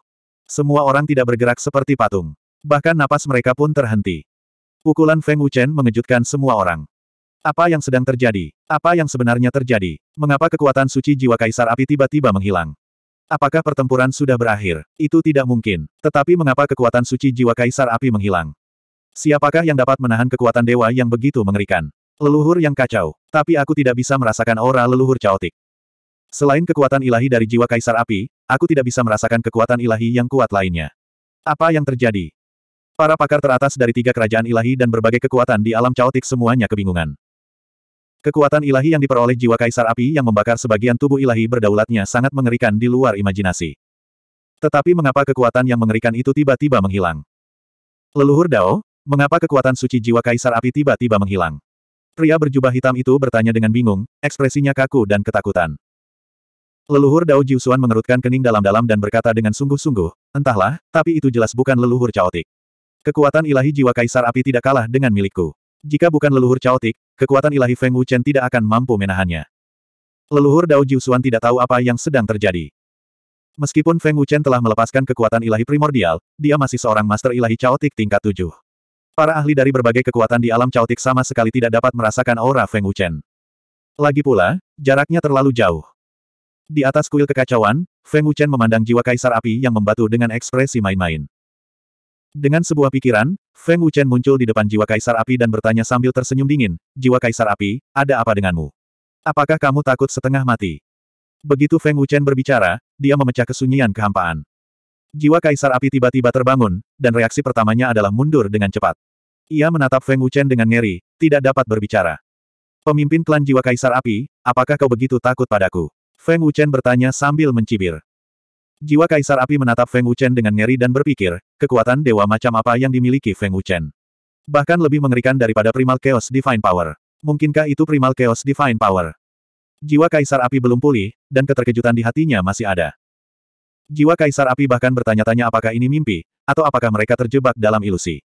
Semua orang tidak bergerak seperti patung. Bahkan napas mereka pun terhenti. Pukulan Feng Wuchen mengejutkan semua orang. Apa yang sedang terjadi? Apa yang sebenarnya terjadi? Mengapa kekuatan suci jiwa Kaisar Api tiba-tiba menghilang? Apakah pertempuran sudah berakhir? Itu tidak mungkin. Tetapi mengapa kekuatan suci jiwa Kaisar Api menghilang? Siapakah yang dapat menahan kekuatan dewa yang begitu mengerikan? Leluhur yang kacau. Tapi aku tidak bisa merasakan aura leluhur caotik. Selain kekuatan ilahi dari jiwa Kaisar Api, aku tidak bisa merasakan kekuatan ilahi yang kuat lainnya. Apa yang terjadi? Para pakar teratas dari tiga kerajaan ilahi dan berbagai kekuatan di alam caotik semuanya kebingungan. Kekuatan ilahi yang diperoleh jiwa Kaisar Api yang membakar sebagian tubuh ilahi berdaulatnya sangat mengerikan di luar imajinasi. Tetapi mengapa kekuatan yang mengerikan itu tiba-tiba menghilang? Leluhur Dao, mengapa kekuatan suci jiwa Kaisar Api tiba-tiba menghilang? Pria berjubah hitam itu bertanya dengan bingung, ekspresinya kaku dan ketakutan. Leluhur Dao Jiusuan mengerutkan kening dalam-dalam dan berkata dengan sungguh-sungguh, entahlah, tapi itu jelas bukan leluhur caotik. Kekuatan ilahi jiwa kaisar api tidak kalah dengan milikku. Jika bukan leluhur caotik, kekuatan ilahi Feng Wuchen tidak akan mampu menahannya. Leluhur Dao Jiusuan tidak tahu apa yang sedang terjadi. Meskipun Feng Wuchen telah melepaskan kekuatan ilahi primordial, dia masih seorang master ilahi caotik tingkat tujuh. Para ahli dari berbagai kekuatan di alam caotik sama sekali tidak dapat merasakan aura Feng Wuchen. Lagi pula, jaraknya terlalu jauh. Di atas kuil kekacauan, Feng Wuchen memandang jiwa kaisar api yang membatu dengan ekspresi main-main. Dengan sebuah pikiran, Feng Wuchen muncul di depan jiwa kaisar api dan bertanya sambil tersenyum dingin, Jiwa kaisar api, ada apa denganmu? Apakah kamu takut setengah mati? Begitu Feng Wuchen berbicara, dia memecah kesunyian kehampaan. Jiwa kaisar api tiba-tiba terbangun, dan reaksi pertamanya adalah mundur dengan cepat. Ia menatap Feng Wuchen dengan ngeri, tidak dapat berbicara. Pemimpin klan jiwa kaisar api, apakah kau begitu takut padaku? Feng Wuchen bertanya sambil mencibir. Jiwa Kaisar Api menatap Feng Wuchen dengan ngeri dan berpikir, kekuatan dewa macam apa yang dimiliki Feng Wuchen. Bahkan lebih mengerikan daripada Primal Chaos Divine Power. Mungkinkah itu Primal Chaos Divine Power? Jiwa Kaisar Api belum pulih, dan keterkejutan di hatinya masih ada. Jiwa Kaisar Api bahkan bertanya-tanya apakah ini mimpi, atau apakah mereka terjebak dalam ilusi.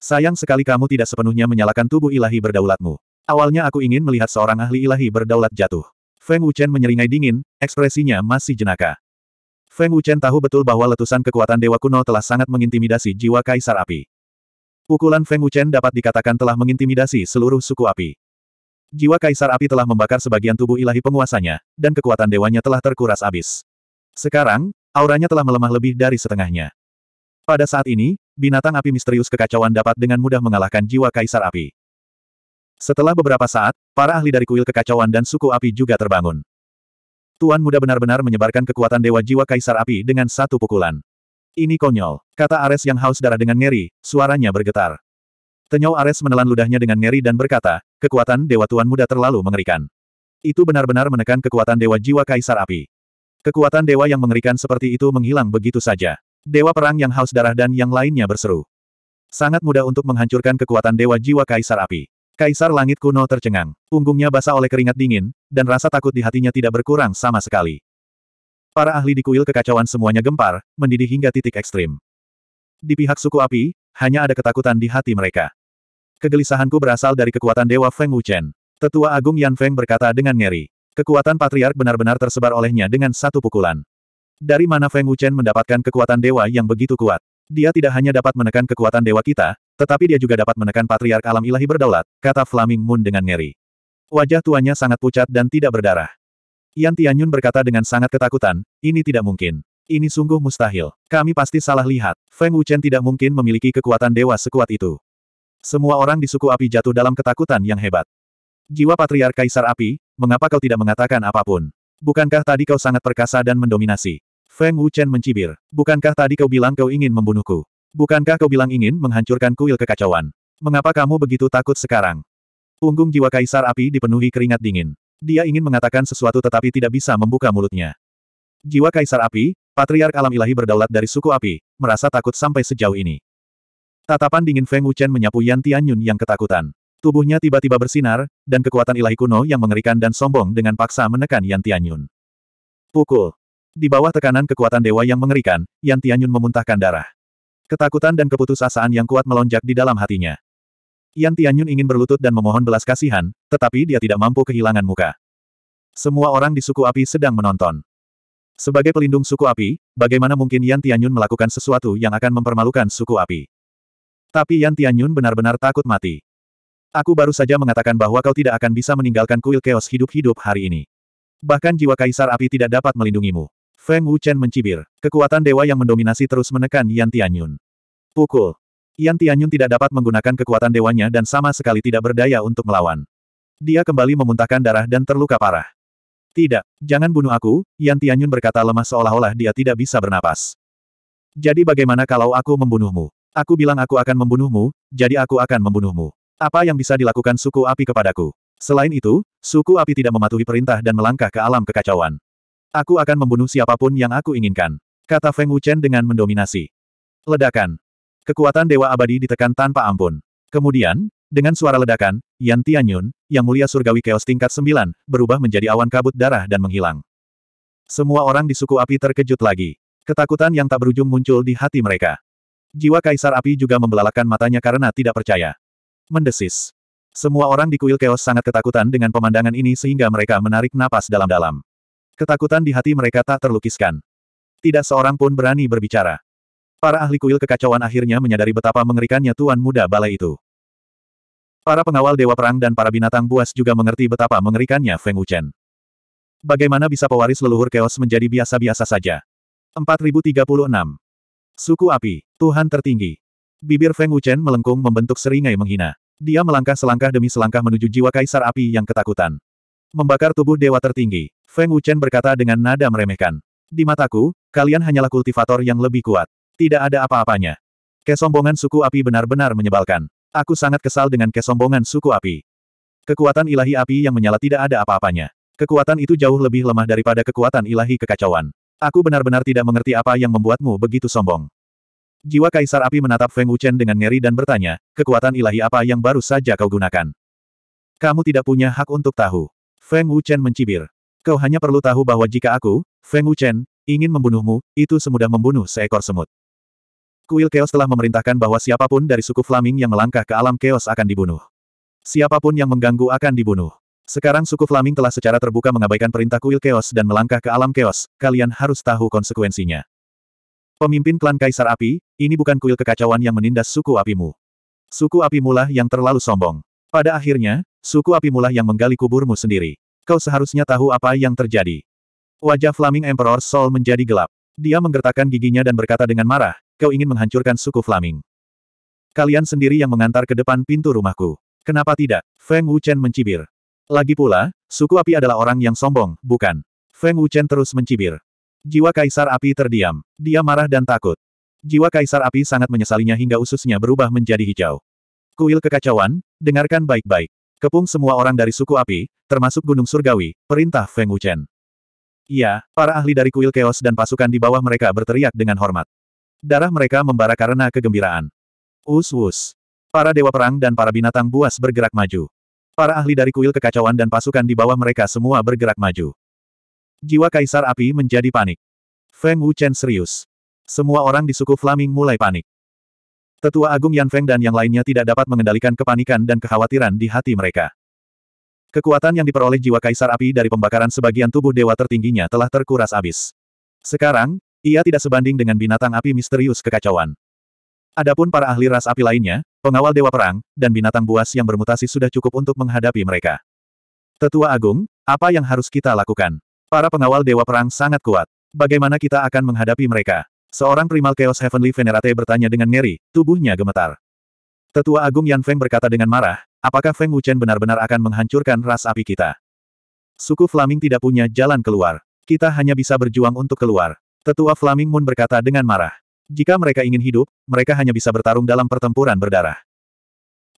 Sayang sekali kamu tidak sepenuhnya menyalakan tubuh ilahi berdaulatmu. Awalnya aku ingin melihat seorang ahli ilahi berdaulat jatuh. Feng Wuchen menyeringai dingin, ekspresinya masih jenaka. Feng Wuchen tahu betul bahwa letusan kekuatan Dewa Kuno telah sangat mengintimidasi jiwa Kaisar Api. Pukulan Feng Wuchen dapat dikatakan telah mengintimidasi seluruh suku api. Jiwa Kaisar Api telah membakar sebagian tubuh ilahi penguasanya, dan kekuatan dewanya telah terkuras abis. Sekarang, auranya telah melemah lebih dari setengahnya. Pada saat ini, binatang api misterius kekacauan dapat dengan mudah mengalahkan jiwa Kaisar Api. Setelah beberapa saat, para ahli dari kuil kekacauan dan suku api juga terbangun. Tuan muda benar-benar menyebarkan kekuatan Dewa Jiwa Kaisar Api dengan satu pukulan. Ini konyol, kata Ares yang haus darah dengan ngeri, suaranya bergetar. Tenyau Ares menelan ludahnya dengan ngeri dan berkata, kekuatan Dewa Tuan Muda terlalu mengerikan. Itu benar-benar menekan kekuatan Dewa Jiwa Kaisar Api. Kekuatan dewa yang mengerikan seperti itu menghilang begitu saja. Dewa perang yang haus darah dan yang lainnya berseru. Sangat mudah untuk menghancurkan kekuatan dewa jiwa kaisar api. Kaisar langit kuno tercengang. Punggungnya basah oleh keringat dingin, dan rasa takut di hatinya tidak berkurang sama sekali. Para ahli di kuil kekacauan semuanya gempar, mendidih hingga titik ekstrim. Di pihak suku api, hanya ada ketakutan di hati mereka. Kegelisahanku berasal dari kekuatan Dewa Feng Wuchen. Tetua Agung Yan Feng berkata dengan ngeri. Kekuatan Patriark benar-benar tersebar olehnya dengan satu pukulan. Dari mana Feng Wuchen mendapatkan kekuatan Dewa yang begitu kuat? Dia tidak hanya dapat menekan kekuatan Dewa kita, tetapi dia juga dapat menekan patriark alam ilahi berdaulat, kata Flaming Moon dengan ngeri. Wajah tuanya sangat pucat dan tidak berdarah. Yan Tianyun berkata dengan sangat ketakutan, ini tidak mungkin. Ini sungguh mustahil. Kami pasti salah lihat. Feng Wuchen tidak mungkin memiliki kekuatan dewa sekuat itu. Semua orang di suku api jatuh dalam ketakutan yang hebat. Jiwa Patriark Kaisar Api, mengapa kau tidak mengatakan apapun? Bukankah tadi kau sangat perkasa dan mendominasi? Feng Wuchen mencibir. Bukankah tadi kau bilang kau ingin membunuhku? Bukankah kau bilang ingin menghancurkan kuil kekacauan? Mengapa kamu begitu takut sekarang? Punggung jiwa Kaisar Api dipenuhi keringat dingin. Dia ingin mengatakan sesuatu tetapi tidak bisa membuka mulutnya. Jiwa Kaisar Api, Patriark Alam Ilahi berdaulat dari suku Api, merasa takut sampai sejauh ini. Tatapan dingin Feng Wuchen menyapu Yan Tianyun yang ketakutan. Tubuhnya tiba-tiba bersinar, dan kekuatan ilahi kuno yang mengerikan dan sombong dengan paksa menekan Yan Tianyun. Pukul. Di bawah tekanan kekuatan dewa yang mengerikan, Yan Tianyun memuntahkan darah. Ketakutan dan keputusasaan yang kuat melonjak di dalam hatinya. Yan Tianyun ingin berlutut dan memohon belas kasihan, tetapi dia tidak mampu kehilangan muka. Semua orang di suku api sedang menonton. Sebagai pelindung suku api, bagaimana mungkin Yan Tianyun melakukan sesuatu yang akan mempermalukan suku api? Tapi Yan Tianyun benar-benar takut mati. Aku baru saja mengatakan bahwa kau tidak akan bisa meninggalkan kuil keos hidup-hidup hari ini. Bahkan jiwa kaisar api tidak dapat melindungimu. Feng Wuchen mencibir. Kekuatan dewa yang mendominasi terus menekan Yan Tianyun. Pukul. Yan Tianyun tidak dapat menggunakan kekuatan dewanya dan sama sekali tidak berdaya untuk melawan. Dia kembali memuntahkan darah dan terluka parah. Tidak, jangan bunuh aku, Yan Tianyun berkata lemah seolah-olah dia tidak bisa bernapas. Jadi bagaimana kalau aku membunuhmu? Aku bilang aku akan membunuhmu, jadi aku akan membunuhmu. Apa yang bisa dilakukan suku api kepadaku? Selain itu, suku api tidak mematuhi perintah dan melangkah ke alam kekacauan. Aku akan membunuh siapapun yang aku inginkan. Kata Feng Wuchen dengan mendominasi. Ledakan. Kekuatan Dewa Abadi ditekan tanpa ampun. Kemudian, dengan suara ledakan, Yan Tianyun, yang mulia surgawi keos tingkat 9, berubah menjadi awan kabut darah dan menghilang. Semua orang di suku api terkejut lagi. Ketakutan yang tak berujung muncul di hati mereka. Jiwa Kaisar Api juga membelalakan matanya karena tidak percaya. Mendesis. Semua orang di kuil keos sangat ketakutan dengan pemandangan ini sehingga mereka menarik napas dalam-dalam. Ketakutan di hati mereka tak terlukiskan. Tidak seorang pun berani berbicara. Para ahli kuil kekacauan akhirnya menyadari betapa mengerikannya Tuan Muda Balai itu. Para pengawal Dewa Perang dan para binatang buas juga mengerti betapa mengerikannya Feng Wuchen. Bagaimana bisa pewaris leluhur keos menjadi biasa-biasa saja? 4036. Suku Api, Tuhan Tertinggi. Bibir Feng Wuchen melengkung membentuk seringai menghina. Dia melangkah selangkah demi selangkah menuju jiwa Kaisar Api yang ketakutan. Membakar tubuh dewa tertinggi. Feng Wuchen berkata dengan nada meremehkan. Di mataku, kalian hanyalah kultivator yang lebih kuat. Tidak ada apa-apanya. Kesombongan suku api benar-benar menyebalkan. Aku sangat kesal dengan kesombongan suku api. Kekuatan ilahi api yang menyala tidak ada apa-apanya. Kekuatan itu jauh lebih lemah daripada kekuatan ilahi kekacauan. Aku benar-benar tidak mengerti apa yang membuatmu begitu sombong. Jiwa Kaisar Api menatap Feng Wuchen dengan ngeri dan bertanya, kekuatan ilahi apa yang baru saja kau gunakan? Kamu tidak punya hak untuk tahu. Feng Wuchen mencibir. Kau hanya perlu tahu bahwa jika aku, Feng Wuchen, ingin membunuhmu, itu semudah membunuh seekor semut. Kuil Chaos telah memerintahkan bahwa siapapun dari suku Flaming yang melangkah ke alam Chaos akan dibunuh. Siapapun yang mengganggu akan dibunuh. Sekarang suku Flaming telah secara terbuka mengabaikan perintah kuil Chaos dan melangkah ke alam Chaos, kalian harus tahu konsekuensinya. Pemimpin klan Kaisar Api, ini bukan kuil kekacauan yang menindas suku apimu. Suku apimulah yang terlalu sombong. Pada akhirnya, suku apimulah yang menggali kuburmu sendiri. Kau seharusnya tahu apa yang terjadi. Wajah Flaming Emperor Sol menjadi gelap. Dia menggertakkan giginya dan berkata dengan marah, kau ingin menghancurkan suku Flaming. Kalian sendiri yang mengantar ke depan pintu rumahku. Kenapa tidak? Feng Wuchen mencibir. Lagi pula, suku api adalah orang yang sombong, bukan? Feng Wuchen terus mencibir. Jiwa Kaisar Api terdiam. Dia marah dan takut. Jiwa Kaisar Api sangat menyesalinya hingga ususnya berubah menjadi hijau. Kuil kekacauan, dengarkan baik-baik. Kepung semua orang dari suku api, termasuk Gunung Surgawi, perintah Feng Wuchen. Iya, para ahli dari kuil keos dan pasukan di bawah mereka berteriak dengan hormat. Darah mereka membara karena kegembiraan. Us-us. Para dewa perang dan para binatang buas bergerak maju. Para ahli dari kuil kekacauan dan pasukan di bawah mereka semua bergerak maju. Jiwa Kaisar Api menjadi panik. Feng Wuchen serius. Semua orang di suku Flaming mulai panik. Tetua Agung Yan Feng dan yang lainnya tidak dapat mengendalikan kepanikan dan kekhawatiran di hati mereka. Kekuatan yang diperoleh jiwa Kaisar Api dari pembakaran sebagian tubuh dewa tertingginya telah terkuras abis. Sekarang, ia tidak sebanding dengan binatang api misterius kekacauan. Adapun para ahli ras api lainnya, pengawal dewa perang, dan binatang buas yang bermutasi sudah cukup untuk menghadapi mereka. Tetua Agung, apa yang harus kita lakukan? Para pengawal dewa perang sangat kuat. Bagaimana kita akan menghadapi mereka? Seorang primal Chaos Heavenly Venerate bertanya dengan ngeri, tubuhnya gemetar. Tetua Agung Yan Feng berkata dengan marah, apakah Feng Wuchen benar-benar akan menghancurkan ras api kita? Suku Flaming tidak punya jalan keluar. Kita hanya bisa berjuang untuk keluar. Tetua Flaming Moon berkata dengan marah. Jika mereka ingin hidup, mereka hanya bisa bertarung dalam pertempuran berdarah.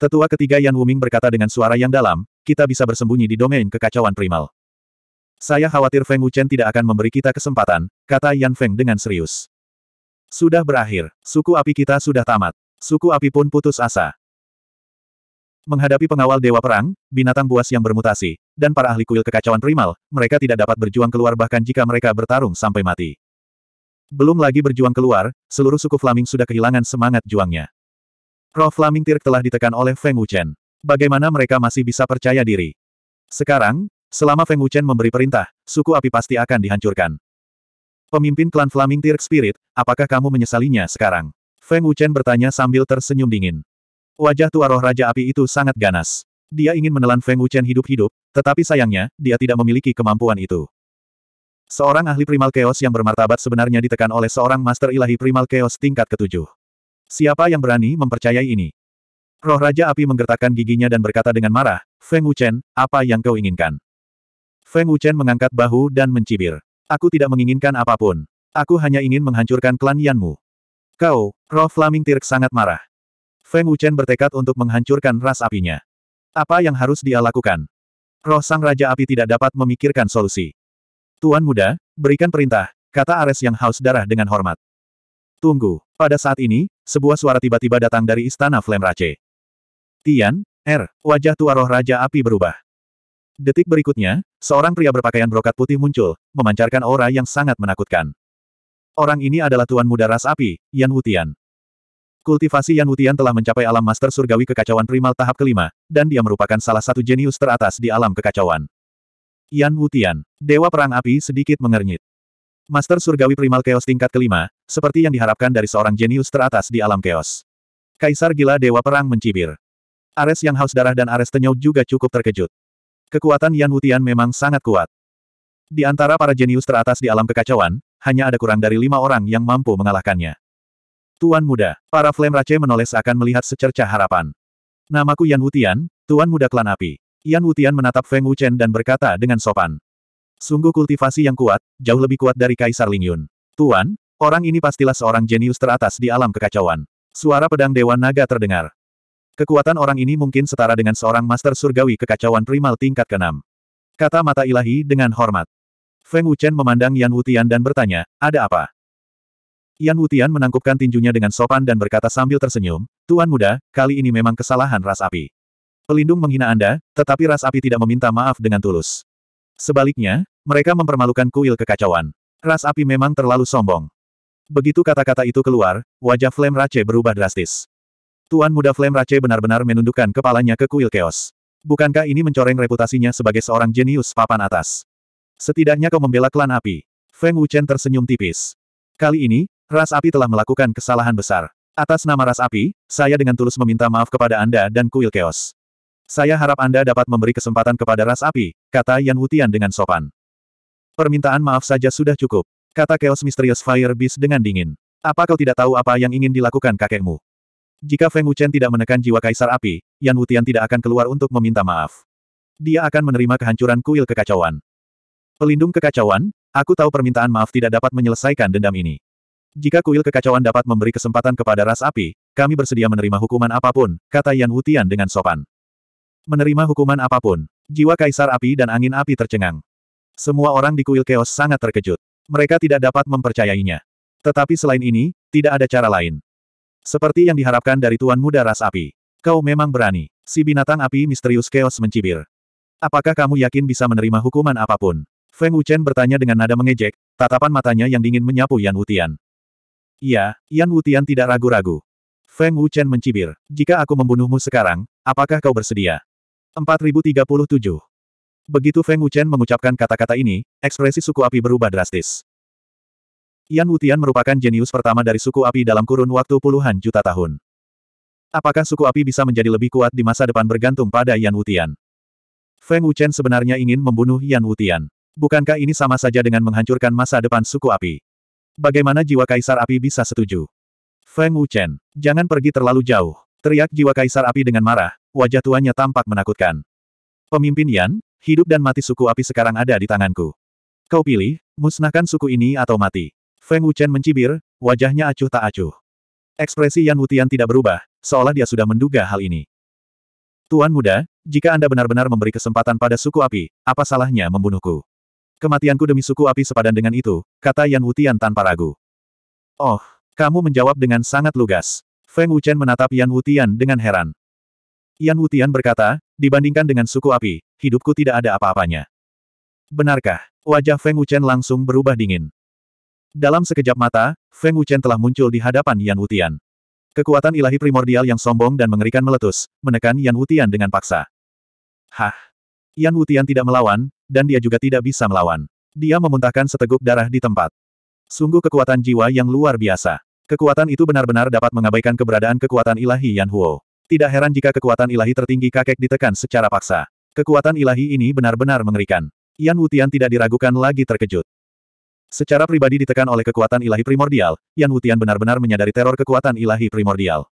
Tetua ketiga Yan Wuming berkata dengan suara yang dalam, kita bisa bersembunyi di domain kekacauan primal. Saya khawatir Feng Wuchen tidak akan memberi kita kesempatan, kata Yan Feng dengan serius. Sudah berakhir, suku api kita sudah tamat. Suku api pun putus asa. Menghadapi pengawal Dewa Perang, binatang buas yang bermutasi, dan para ahli kuil kekacauan primal, mereka tidak dapat berjuang keluar bahkan jika mereka bertarung sampai mati. Belum lagi berjuang keluar, seluruh suku Flaming sudah kehilangan semangat juangnya. Roh Flaming Tirk telah ditekan oleh Feng Wuchen. Bagaimana mereka masih bisa percaya diri? Sekarang, selama Feng Wuchen memberi perintah, suku api pasti akan dihancurkan. Pemimpin klan Flaming Tear Spirit, apakah kamu menyesalinya sekarang? Feng Wuchen bertanya sambil tersenyum dingin. Wajah tua roh Raja Api itu sangat ganas. Dia ingin menelan Feng Wuchen hidup-hidup, tetapi sayangnya, dia tidak memiliki kemampuan itu. Seorang ahli primal chaos yang bermartabat sebenarnya ditekan oleh seorang master ilahi primal chaos tingkat ketujuh. Siapa yang berani mempercayai ini? Roh Raja Api menggertakkan giginya dan berkata dengan marah, Feng Wuchen, apa yang kau inginkan? Feng Wuchen mengangkat bahu dan mencibir. Aku tidak menginginkan apapun. Aku hanya ingin menghancurkan klan Yanmu. Kau, roh Flaming Tirk sangat marah. Feng Wuchen bertekad untuk menghancurkan ras apinya. Apa yang harus dia lakukan? Roh Sang Raja Api tidak dapat memikirkan solusi. Tuan muda, berikan perintah, kata Ares yang haus darah dengan hormat. Tunggu. Pada saat ini, sebuah suara tiba-tiba datang dari istana Flame Rache. Tian, Er. wajah tua roh Raja Api berubah. Detik berikutnya, seorang pria berpakaian brokat putih muncul, memancarkan aura yang sangat menakutkan. Orang ini adalah Tuan Muda Ras Api, Yan Wutian. Kultivasi Yan Wutian telah mencapai alam master surgawi kekacauan primal tahap kelima, dan dia merupakan salah satu jenius teratas di alam kekacauan. Yan Wutian, Dewa Perang Api sedikit mengernyit. Master Surgawi Primal Chaos tingkat kelima, seperti yang diharapkan dari seorang jenius teratas di alam keos. Kaisar Gila Dewa Perang mencibir. Ares yang haus darah dan Ares Tenyau juga cukup terkejut. Kekuatan Yan Wutian memang sangat kuat. Di antara para jenius teratas di alam kekacauan, hanya ada kurang dari lima orang yang mampu mengalahkannya. Tuan Muda, para Flame Rache menoleh akan melihat secerca harapan. Namaku Yan Wutian, Tuan Muda Klan Api. Yan Wutian menatap Feng Wuchen dan berkata dengan sopan. Sungguh kultivasi yang kuat, jauh lebih kuat dari Kaisar Lingyun. Tuan, orang ini pastilah seorang jenius teratas di alam kekacauan. Suara pedang Dewa Naga terdengar. Kekuatan orang ini mungkin setara dengan seorang master surgawi kekacauan primal tingkat keenam. Kata mata ilahi dengan hormat. Feng Wuchen memandang Yan Wutian dan bertanya, ada apa? Yan Wutian menangkupkan tinjunya dengan sopan dan berkata sambil tersenyum, Tuan muda, kali ini memang kesalahan ras api. Pelindung menghina Anda, tetapi ras api tidak meminta maaf dengan tulus. Sebaliknya, mereka mempermalukan kuil kekacauan. Ras api memang terlalu sombong. Begitu kata-kata itu keluar, wajah Flame Rache berubah drastis. Tuan muda Flame Rache benar-benar menundukkan kepalanya ke kuil keos. Bukankah ini mencoreng reputasinya sebagai seorang jenius papan atas? Setidaknya kau membela klan api. Feng Wuchen tersenyum tipis. Kali ini, ras api telah melakukan kesalahan besar. Atas nama ras api, saya dengan tulus meminta maaf kepada Anda dan kuil keos. Saya harap Anda dapat memberi kesempatan kepada ras api, kata Yan Wutian dengan sopan. Permintaan maaf saja sudah cukup, kata Chaos misterius Fire Beast dengan dingin. Apa kau tidak tahu apa yang ingin dilakukan kakekmu? Jika Feng Wuchen tidak menekan jiwa Kaisar Api, Yan Wutian tidak akan keluar untuk meminta maaf. Dia akan menerima kehancuran kuil kekacauan. Pelindung kekacauan, aku tahu permintaan maaf tidak dapat menyelesaikan dendam ini. Jika kuil kekacauan dapat memberi kesempatan kepada ras api, kami bersedia menerima hukuman apapun, kata Yan Wutian dengan sopan. Menerima hukuman apapun. Jiwa kaisar api dan angin api tercengang. Semua orang di kuil keos sangat terkejut. Mereka tidak dapat mempercayainya. Tetapi selain ini, tidak ada cara lain. Seperti yang diharapkan dari Tuan Muda Ras Api. Kau memang berani. Si binatang api misterius Chaos mencibir. Apakah kamu yakin bisa menerima hukuman apapun? Feng Wuchen bertanya dengan nada mengejek, tatapan matanya yang dingin menyapu Yan Wutian. Iya, Yan Wutian tidak ragu-ragu. Feng Wuchen mencibir. Jika aku membunuhmu sekarang, apakah kau bersedia? 4037. Begitu Feng Wuchen mengucapkan kata-kata ini, ekspresi suku api berubah drastis. Yan Wutian merupakan jenius pertama dari suku api dalam kurun waktu puluhan juta tahun. Apakah suku api bisa menjadi lebih kuat di masa depan bergantung pada Yan Wutian? Feng Wuchen sebenarnya ingin membunuh Yan Wutian. Bukankah ini sama saja dengan menghancurkan masa depan suku api? Bagaimana jiwa kaisar api bisa setuju? Feng Wuchen, jangan pergi terlalu jauh. Teriak jiwa kaisar api dengan marah, wajah tuanya tampak menakutkan. Pemimpin Yan, hidup dan mati suku api sekarang ada di tanganku. Kau pilih, musnahkan suku ini atau mati. Feng Wuchen mencibir, wajahnya acuh tak acuh. Ekspresi Yan Wutian tidak berubah, seolah dia sudah menduga hal ini. Tuan muda, jika Anda benar-benar memberi kesempatan pada suku api, apa salahnya membunuhku? Kematianku demi suku api sepadan dengan itu, kata Yan Wutian tanpa ragu. Oh, kamu menjawab dengan sangat lugas. Feng Wuchen menatap Yan Wutian dengan heran. Yan Wutian berkata, dibandingkan dengan suku api, hidupku tidak ada apa-apanya. Benarkah? Wajah Feng Wuchen langsung berubah dingin. Dalam sekejap mata, Feng Wuchen telah muncul di hadapan Yan Wutian. Kekuatan ilahi primordial yang sombong dan mengerikan meletus, menekan Yan Wutian dengan paksa. Hah! Yan Wutian tidak melawan, dan dia juga tidak bisa melawan. Dia memuntahkan seteguk darah di tempat. Sungguh kekuatan jiwa yang luar biasa. Kekuatan itu benar-benar dapat mengabaikan keberadaan kekuatan ilahi Yan Huo. Tidak heran jika kekuatan ilahi tertinggi kakek ditekan secara paksa. Kekuatan ilahi ini benar-benar mengerikan. Yan Wutian tidak diragukan lagi terkejut. Secara pribadi ditekan oleh kekuatan ilahi primordial, Yan Wutian benar-benar menyadari teror kekuatan ilahi primordial.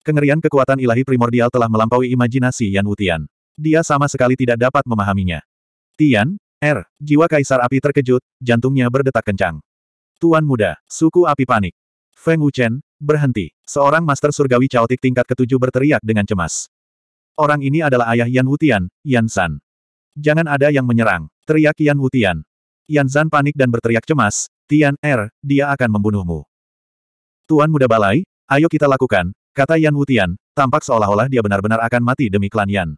Kengerian kekuatan ilahi primordial telah melampaui imajinasi Yan Wutian. Dia sama sekali tidak dapat memahaminya. Tian, Er, jiwa kaisar api terkejut, jantungnya berdetak kencang. Tuan muda, suku api panik. Feng Wuchen, berhenti. Seorang master surgawi caotik tingkat ketujuh berteriak dengan cemas. Orang ini adalah ayah Yan Wutian, Yan San. Jangan ada yang menyerang, teriak Yan Wutian. Yan Zan panik dan berteriak cemas, Tian Er, dia akan membunuhmu. Tuan muda balai, ayo kita lakukan, kata Yan Wutian, tampak seolah-olah dia benar-benar akan mati demi klan Yan.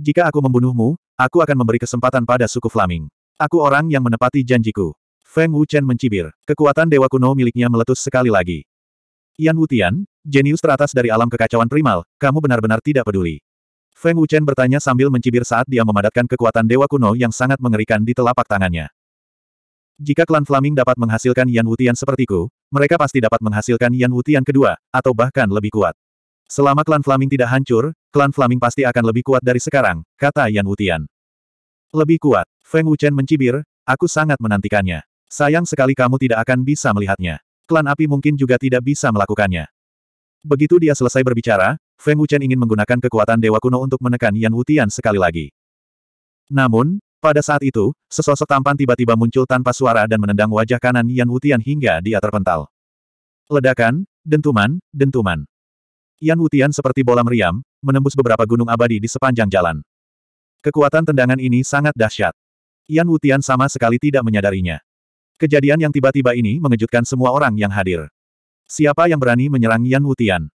Jika aku membunuhmu, aku akan memberi kesempatan pada suku Flaming. Aku orang yang menepati janjiku. Feng Wuchen mencibir. Kekuatan dewa kuno miliknya meletus sekali lagi. Yan Wutian, jenius teratas dari alam kekacauan primal, kamu benar-benar tidak peduli. Feng Wuchen bertanya sambil mencibir saat dia memadatkan kekuatan dewa kuno yang sangat mengerikan di telapak tangannya. Jika klan Flaming dapat menghasilkan Yan Wutian sepertiku, mereka pasti dapat menghasilkan Yan Wutian kedua, atau bahkan lebih kuat. Selama klan Flaming tidak hancur, klan Flaming pasti akan lebih kuat dari sekarang, kata Yan Wutian. Lebih kuat, Feng Wuchen mencibir, aku sangat menantikannya. Sayang sekali kamu tidak akan bisa melihatnya. Klan api mungkin juga tidak bisa melakukannya. Begitu dia selesai berbicara, Feng Wuchen ingin menggunakan kekuatan Dewa Kuno untuk menekan Yan Wutian sekali lagi. Namun, pada saat itu, sesosok tampan tiba-tiba muncul tanpa suara dan menendang wajah kanan Yan Wutian hingga dia terpental. Ledakan, dentuman, dentuman. Yan Wutian seperti bola meriam, menembus beberapa gunung abadi di sepanjang jalan. Kekuatan tendangan ini sangat dahsyat. Yan Wutian sama sekali tidak menyadarinya. Kejadian yang tiba-tiba ini mengejutkan semua orang yang hadir. Siapa yang berani menyerang Yan Wutian?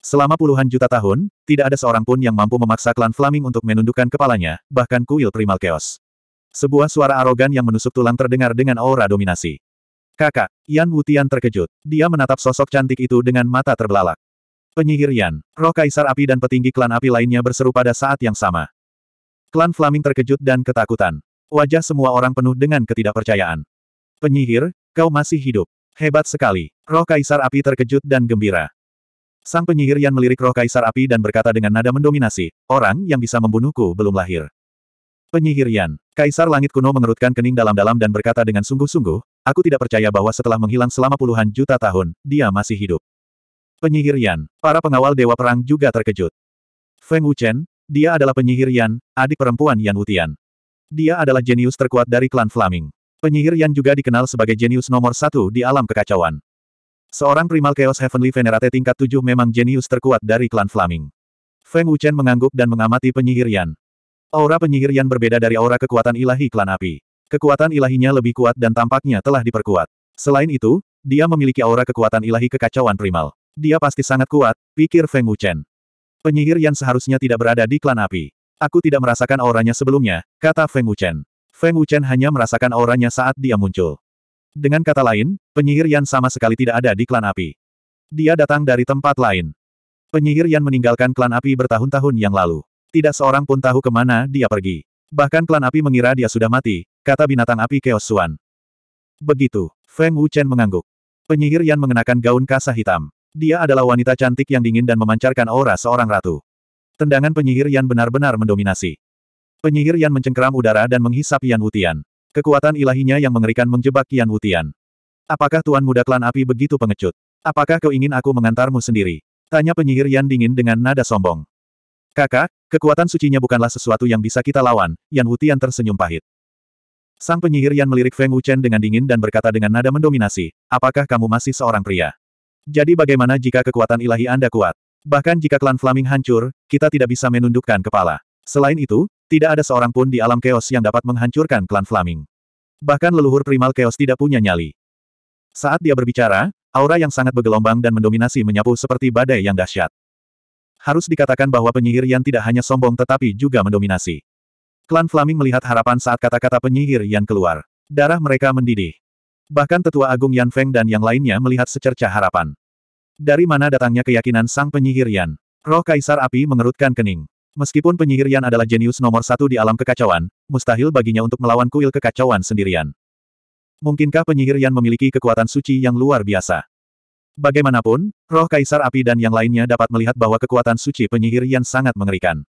Selama puluhan juta tahun, tidak ada seorang pun yang mampu memaksa klan Flaming untuk menundukkan kepalanya, bahkan kuil primal chaos. Sebuah suara arogan yang menusuk tulang terdengar dengan aura dominasi. Kakak, Yan Wutian terkejut. Dia menatap sosok cantik itu dengan mata terbelalak. Penyihir Yan, roh kaisar api dan petinggi klan api lainnya berseru pada saat yang sama. Klan Flaming terkejut dan ketakutan. Wajah semua orang penuh dengan ketidakpercayaan. Penyihir, kau masih hidup. Hebat sekali. Roh kaisar api terkejut dan gembira. Sang penyihir yang melirik roh kaisar api dan berkata dengan nada mendominasi, orang yang bisa membunuhku belum lahir. Penyihir Yan, kaisar langit kuno mengerutkan kening dalam-dalam dan berkata dengan sungguh-sungguh, aku tidak percaya bahwa setelah menghilang selama puluhan juta tahun, dia masih hidup. Penyihir Yan, para pengawal dewa perang juga terkejut. Feng Wuchen, dia adalah penyihir Yan, adik perempuan Yan Wutian. Dia adalah jenius terkuat dari klan Flaming. Penyihir Yan juga dikenal sebagai jenius nomor satu di alam kekacauan. Seorang primal Chaos Heavenly Venerate tingkat 7 memang jenius terkuat dari klan Flaming. Feng Wuchen mengangguk dan mengamati penyihir Yan. Aura penyihir Yan berbeda dari aura kekuatan ilahi klan api. Kekuatan ilahinya lebih kuat dan tampaknya telah diperkuat. Selain itu, dia memiliki aura kekuatan ilahi kekacauan primal. Dia pasti sangat kuat, pikir Feng Wuchen. Penyihir Yan seharusnya tidak berada di klan api. Aku tidak merasakan auranya sebelumnya, kata Feng Wuchen. Feng Wuchen hanya merasakan auranya saat dia muncul. Dengan kata lain, penyihir Yan sama sekali tidak ada di klan api. Dia datang dari tempat lain. Penyihir Yan meninggalkan klan api bertahun-tahun yang lalu. Tidak seorang pun tahu kemana dia pergi. Bahkan klan api mengira dia sudah mati, kata binatang api Keosuan. Suan. Begitu, Feng Wuchen mengangguk. Penyihir Yan mengenakan gaun kasa hitam. Dia adalah wanita cantik yang dingin dan memancarkan aura seorang ratu. Tendangan penyihir Yan benar-benar mendominasi. Penyihir Yan mencengkeram udara dan menghisap Yan Wutian. Kekuatan ilahinya yang mengerikan menjebak Kian Wutian. Apakah Tuan Muda Klan Api begitu pengecut? Apakah kau ingin aku mengantarmu sendiri? Tanya penyihir Yan dingin dengan nada sombong. Kakak, kekuatan sucinya bukanlah sesuatu yang bisa kita lawan, Yan Wutian tersenyum pahit. Sang penyihir Yan melirik Feng Wuchen dengan dingin dan berkata dengan nada mendominasi, apakah kamu masih seorang pria? Jadi bagaimana jika kekuatan ilahi Anda kuat? Bahkan jika klan Flaming hancur, kita tidak bisa menundukkan kepala. Selain itu, tidak ada seorang pun di alam Chaos yang dapat menghancurkan klan Flaming. Bahkan leluhur primal Chaos tidak punya nyali. Saat dia berbicara, aura yang sangat bergelombang dan mendominasi menyapu seperti badai yang dahsyat. Harus dikatakan bahwa penyihir yang tidak hanya sombong tetapi juga mendominasi. Klan Flaming melihat harapan saat kata-kata penyihir yang keluar. Darah mereka mendidih. Bahkan Tetua Agung Yan Feng dan yang lainnya melihat secerca harapan. Dari mana datangnya keyakinan sang penyihir Yan? Roh Kaisar Api mengerutkan kening. Meskipun penyihir Yan adalah jenius nomor satu di alam kekacauan, mustahil baginya untuk melawan kuil kekacauan sendirian. Mungkinkah penyihir Yan memiliki kekuatan suci yang luar biasa? Bagaimanapun, roh Kaisar Api dan yang lainnya dapat melihat bahwa kekuatan suci penyihir Yan sangat mengerikan.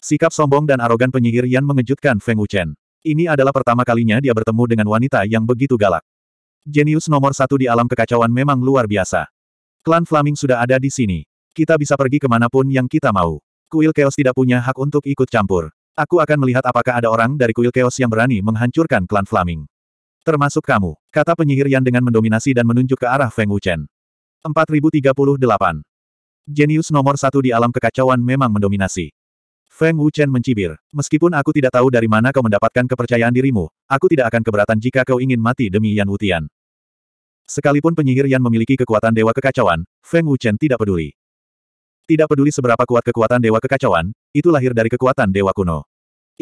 Sikap sombong dan arogan penyihir Yan mengejutkan Feng Wuchen. Ini adalah pertama kalinya dia bertemu dengan wanita yang begitu galak. Jenius nomor satu di alam kekacauan memang luar biasa. Klan Flaming sudah ada di sini. Kita bisa pergi kemanapun yang kita mau. Kuil Chaos tidak punya hak untuk ikut campur. Aku akan melihat apakah ada orang dari kuil Chaos yang berani menghancurkan klan Flaming. Termasuk kamu, kata penyihir Yan dengan mendominasi dan menunjuk ke arah Feng Wuchen. 4038. Genius nomor satu di alam kekacauan memang mendominasi. Feng Wuchen mencibir. Meskipun aku tidak tahu dari mana kau mendapatkan kepercayaan dirimu, aku tidak akan keberatan jika kau ingin mati demi Yan Wutian. Sekalipun penyihir Yan memiliki kekuatan dewa kekacauan, Feng Wuchen tidak peduli. Tidak peduli seberapa kuat kekuatan Dewa Kekacauan, itu lahir dari kekuatan Dewa Kuno.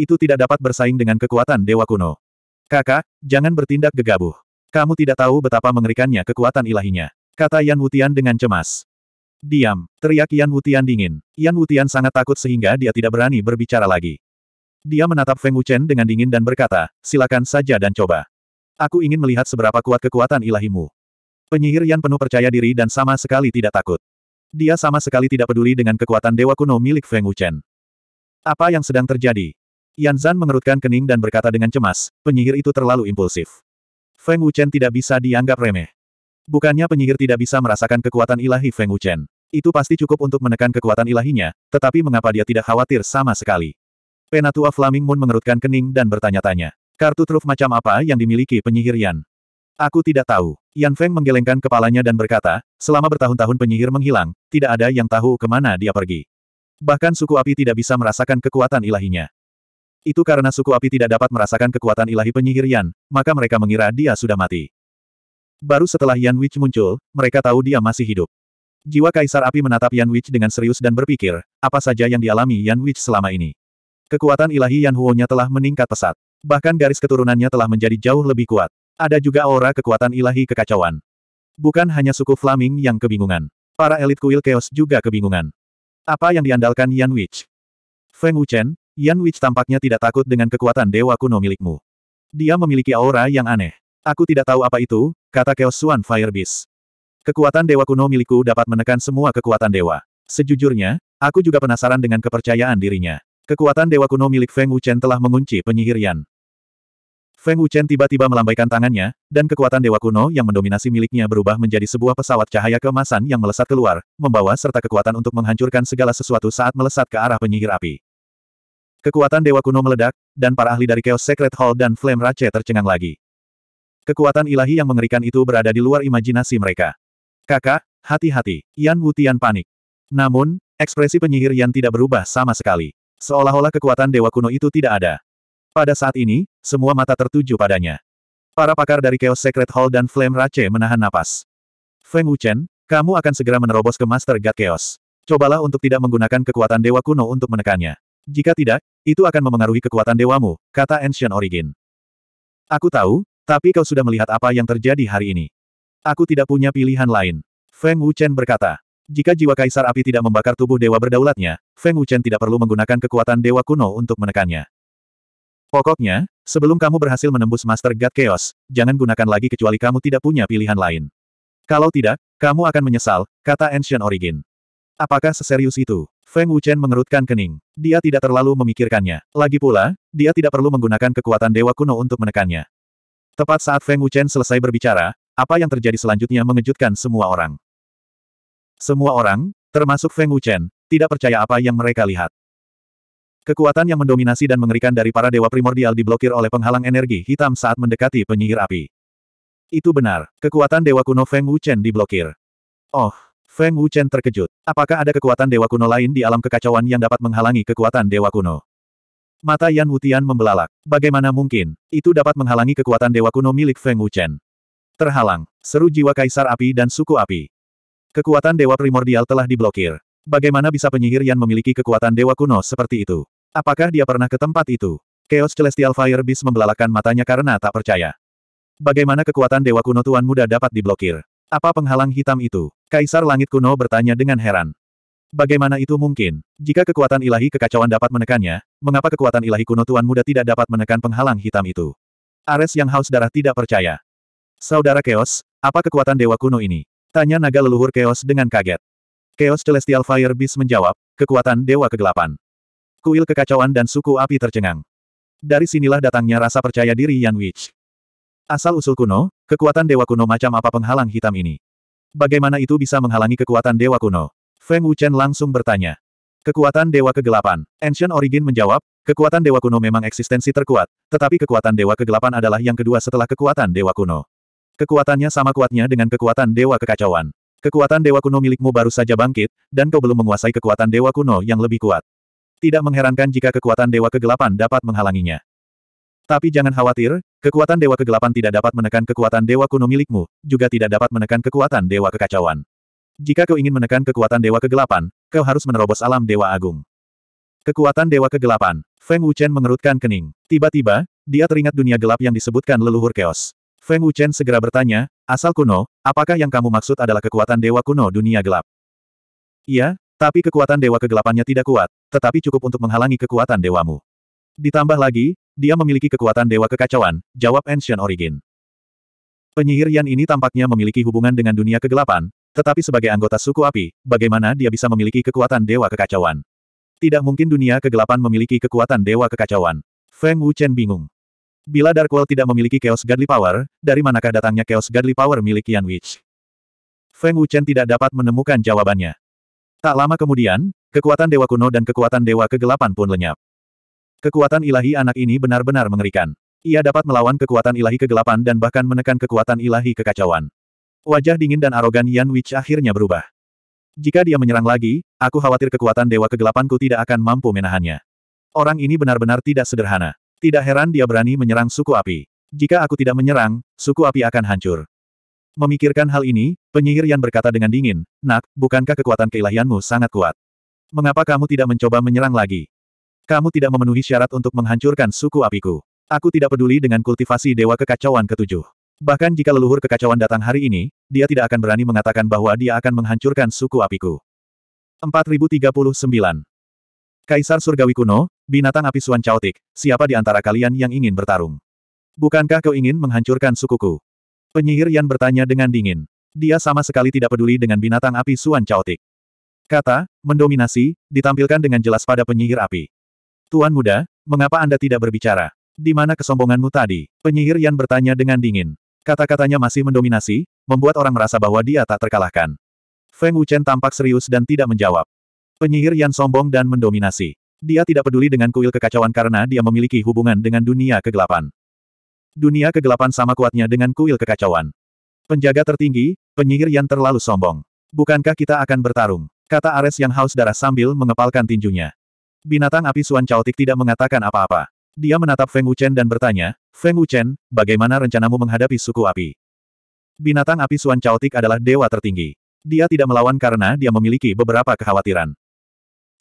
Itu tidak dapat bersaing dengan kekuatan Dewa Kuno. Kakak, jangan bertindak gegabah. Kamu tidak tahu betapa mengerikannya kekuatan ilahinya. Kata Yan Wutian dengan cemas. Diam, teriak Yan Wutian dingin. Yan Wutian sangat takut sehingga dia tidak berani berbicara lagi. Dia menatap Feng Wuchen dengan dingin dan berkata, silakan saja dan coba. Aku ingin melihat seberapa kuat kekuatan ilahimu. Penyihir Yan penuh percaya diri dan sama sekali tidak takut. Dia sama sekali tidak peduli dengan kekuatan dewa kuno milik Feng Wuchen. Apa yang sedang terjadi? Yan Zan mengerutkan kening dan berkata dengan cemas, penyihir itu terlalu impulsif. Feng Wuchen tidak bisa dianggap remeh. Bukannya penyihir tidak bisa merasakan kekuatan ilahi Feng Wuchen. Itu pasti cukup untuk menekan kekuatan ilahinya, tetapi mengapa dia tidak khawatir sama sekali? Penatua Flaming Moon mengerutkan kening dan bertanya-tanya. Kartu truf macam apa yang dimiliki penyihir Yan? Aku tidak tahu. Yan Feng menggelengkan kepalanya dan berkata, selama bertahun-tahun penyihir menghilang, tidak ada yang tahu kemana dia pergi. Bahkan suku api tidak bisa merasakan kekuatan ilahinya. Itu karena suku api tidak dapat merasakan kekuatan ilahi penyihir Yan, maka mereka mengira dia sudah mati. Baru setelah Yan Witch muncul, mereka tahu dia masih hidup. Jiwa Kaisar Api menatap Yan Witch dengan serius dan berpikir, apa saja yang dialami Yan Witch selama ini. Kekuatan ilahi Yan Huo-nya telah meningkat pesat. Bahkan garis keturunannya telah menjadi jauh lebih kuat. Ada juga aura kekuatan ilahi kekacauan. Bukan hanya suku Flaming yang kebingungan. Para elit kuil Chaos juga kebingungan. Apa yang diandalkan Yan Wich? Feng Wuchen, Yan Wich tampaknya tidak takut dengan kekuatan dewa kuno milikmu. Dia memiliki aura yang aneh. Aku tidak tahu apa itu, kata Chaos Suan Fire Beast. Kekuatan dewa kuno milikku dapat menekan semua kekuatan dewa. Sejujurnya, aku juga penasaran dengan kepercayaan dirinya. Kekuatan dewa kuno milik Feng Wuchen telah mengunci penyihir Yan. Feng Wuchen tiba-tiba melambaikan tangannya, dan kekuatan dewa kuno yang mendominasi miliknya berubah menjadi sebuah pesawat cahaya keemasan yang melesat keluar, membawa serta kekuatan untuk menghancurkan segala sesuatu saat melesat ke arah penyihir api. Kekuatan dewa kuno meledak, dan para ahli dari Chaos Secret Hall dan Flame Rache tercengang lagi. Kekuatan ilahi yang mengerikan itu berada di luar imajinasi mereka. Kakak, hati-hati, Yan Wutian panik. Namun, ekspresi penyihir Yan tidak berubah sama sekali. Seolah-olah kekuatan dewa kuno itu tidak ada. Pada saat ini, semua mata tertuju padanya. Para pakar dari Chaos Secret Hall dan Flame Rache menahan napas. Feng Wuchen, kamu akan segera menerobos ke Master God Chaos. Cobalah untuk tidak menggunakan kekuatan dewa kuno untuk menekannya. Jika tidak, itu akan memengaruhi kekuatan dewamu, kata Ancient Origin. Aku tahu, tapi kau sudah melihat apa yang terjadi hari ini. Aku tidak punya pilihan lain. Feng Wuchen berkata. Jika jiwa kaisar api tidak membakar tubuh dewa berdaulatnya, Feng Wuchen tidak perlu menggunakan kekuatan dewa kuno untuk menekannya. Pokoknya, sebelum kamu berhasil menembus Master God Chaos, jangan gunakan lagi kecuali kamu tidak punya pilihan lain. Kalau tidak, kamu akan menyesal, kata Ancient Origin. Apakah seserius itu? Feng Wuchen mengerutkan kening. Dia tidak terlalu memikirkannya. Lagi pula, dia tidak perlu menggunakan kekuatan dewa kuno untuk menekannya. Tepat saat Feng Wuchen selesai berbicara, apa yang terjadi selanjutnya mengejutkan semua orang. Semua orang, termasuk Feng Wuchen, tidak percaya apa yang mereka lihat. Kekuatan yang mendominasi dan mengerikan dari para dewa primordial diblokir oleh penghalang energi hitam saat mendekati penyihir api. Itu benar, kekuatan dewa kuno Feng Wuchen diblokir. Oh, Feng Wuchen terkejut. Apakah ada kekuatan dewa kuno lain di alam kekacauan yang dapat menghalangi kekuatan dewa kuno? Mata Yan Wutian membelalak. Bagaimana mungkin, itu dapat menghalangi kekuatan dewa kuno milik Feng Wuchen? Terhalang, seru jiwa kaisar api dan suku api. Kekuatan dewa primordial telah diblokir. Bagaimana bisa penyihir Yan memiliki kekuatan dewa kuno seperti itu? Apakah dia pernah ke tempat itu? Chaos Celestial Fire Beast membelalakan matanya karena tak percaya. Bagaimana kekuatan Dewa Kuno Tuan Muda dapat diblokir? Apa penghalang hitam itu? Kaisar Langit Kuno bertanya dengan heran. Bagaimana itu mungkin? Jika kekuatan ilahi kekacauan dapat menekannya, mengapa kekuatan ilahi kuno Tuan Muda tidak dapat menekan penghalang hitam itu? Ares yang haus darah tidak percaya. Saudara Chaos, apa kekuatan Dewa Kuno ini? Tanya naga leluhur Chaos dengan kaget. Chaos Celestial Fire Beast menjawab, kekuatan Dewa Kegelapan. Kuil kekacauan dan suku api tercengang. Dari sinilah datangnya rasa percaya diri Yan Wich. Asal-usul kuno, kekuatan dewa kuno macam apa penghalang hitam ini? Bagaimana itu bisa menghalangi kekuatan dewa kuno? Feng Wuchen langsung bertanya. Kekuatan Dewa Kegelapan. Ancient Origin menjawab, kekuatan Dewa Kuno memang eksistensi terkuat, tetapi kekuatan Dewa Kegelapan adalah yang kedua setelah kekuatan Dewa Kuno. Kekuatannya sama kuatnya dengan kekuatan Dewa Kekacauan. Kekuatan Dewa Kuno milikmu baru saja bangkit, dan kau belum menguasai kekuatan Dewa Kuno yang lebih kuat. Tidak mengherankan jika kekuatan Dewa Kegelapan dapat menghalanginya. Tapi jangan khawatir, kekuatan Dewa Kegelapan tidak dapat menekan kekuatan Dewa Kuno milikmu, juga tidak dapat menekan kekuatan Dewa Kekacauan. Jika kau ingin menekan kekuatan Dewa Kegelapan, kau harus menerobos alam Dewa Agung. Kekuatan Dewa Kegelapan, Feng Wuchen mengerutkan kening. Tiba-tiba, dia teringat dunia gelap yang disebutkan leluhur keos. Feng Wuchen segera bertanya, asal kuno, apakah yang kamu maksud adalah kekuatan Dewa Kuno dunia gelap? Iya, tapi kekuatan dewa kegelapannya tidak kuat, tetapi cukup untuk menghalangi kekuatan dewamu. Ditambah lagi, dia memiliki kekuatan dewa kekacauan, jawab Ancient Origin. Penyihir Yan ini tampaknya memiliki hubungan dengan dunia kegelapan, tetapi sebagai anggota suku api, bagaimana dia bisa memiliki kekuatan dewa kekacauan? Tidak mungkin dunia kegelapan memiliki kekuatan dewa kekacauan. Feng Wuchen bingung. Bila Darkwall tidak memiliki Chaos Godly Power, dari manakah datangnya Chaos Godly Power milik Yan Witch? Feng Wuchen tidak dapat menemukan jawabannya. Tak lama kemudian, kekuatan dewa kuno dan kekuatan dewa kegelapan pun lenyap. Kekuatan ilahi anak ini benar-benar mengerikan. Ia dapat melawan kekuatan ilahi kegelapan dan bahkan menekan kekuatan ilahi kekacauan. Wajah dingin dan arogan Yan Wich akhirnya berubah. Jika dia menyerang lagi, aku khawatir kekuatan dewa kegelapanku tidak akan mampu menahannya. Orang ini benar-benar tidak sederhana. Tidak heran dia berani menyerang suku api. Jika aku tidak menyerang, suku api akan hancur. Memikirkan hal ini, penyihir Yan berkata dengan dingin, Nak, bukankah kekuatan keilahianmu sangat kuat? Mengapa kamu tidak mencoba menyerang lagi? Kamu tidak memenuhi syarat untuk menghancurkan suku apiku. Aku tidak peduli dengan kultivasi Dewa Kekacauan ketujuh. Bahkan jika leluhur kekacauan datang hari ini, dia tidak akan berani mengatakan bahwa dia akan menghancurkan suku apiku. 4039 Kaisar Surgawi Kuno, binatang api Suan Chaotic, siapa di antara kalian yang ingin bertarung? Bukankah kau ingin menghancurkan sukuku? Penyihir Yan bertanya dengan dingin. Dia sama sekali tidak peduli dengan binatang api Suan Chaotik. Kata, mendominasi, ditampilkan dengan jelas pada penyihir api. Tuan muda, mengapa Anda tidak berbicara? Di mana kesombonganmu tadi? Penyihir Yan bertanya dengan dingin. Kata-katanya masih mendominasi, membuat orang merasa bahwa dia tak terkalahkan. Feng Wuchen tampak serius dan tidak menjawab. Penyihir Yan sombong dan mendominasi. Dia tidak peduli dengan kuil kekacauan karena dia memiliki hubungan dengan dunia kegelapan dunia kegelapan sama kuatnya dengan kuil kekacauan. Penjaga tertinggi, penyihir yang terlalu sombong. Bukankah kita akan bertarung? Kata Ares yang haus darah sambil mengepalkan tinjunya. Binatang api Suan Chaotik tidak mengatakan apa-apa. Dia menatap Feng Wuchen dan bertanya, Feng Wuchen, bagaimana rencanamu menghadapi suku api? Binatang api Suan Chaotik adalah dewa tertinggi. Dia tidak melawan karena dia memiliki beberapa kekhawatiran.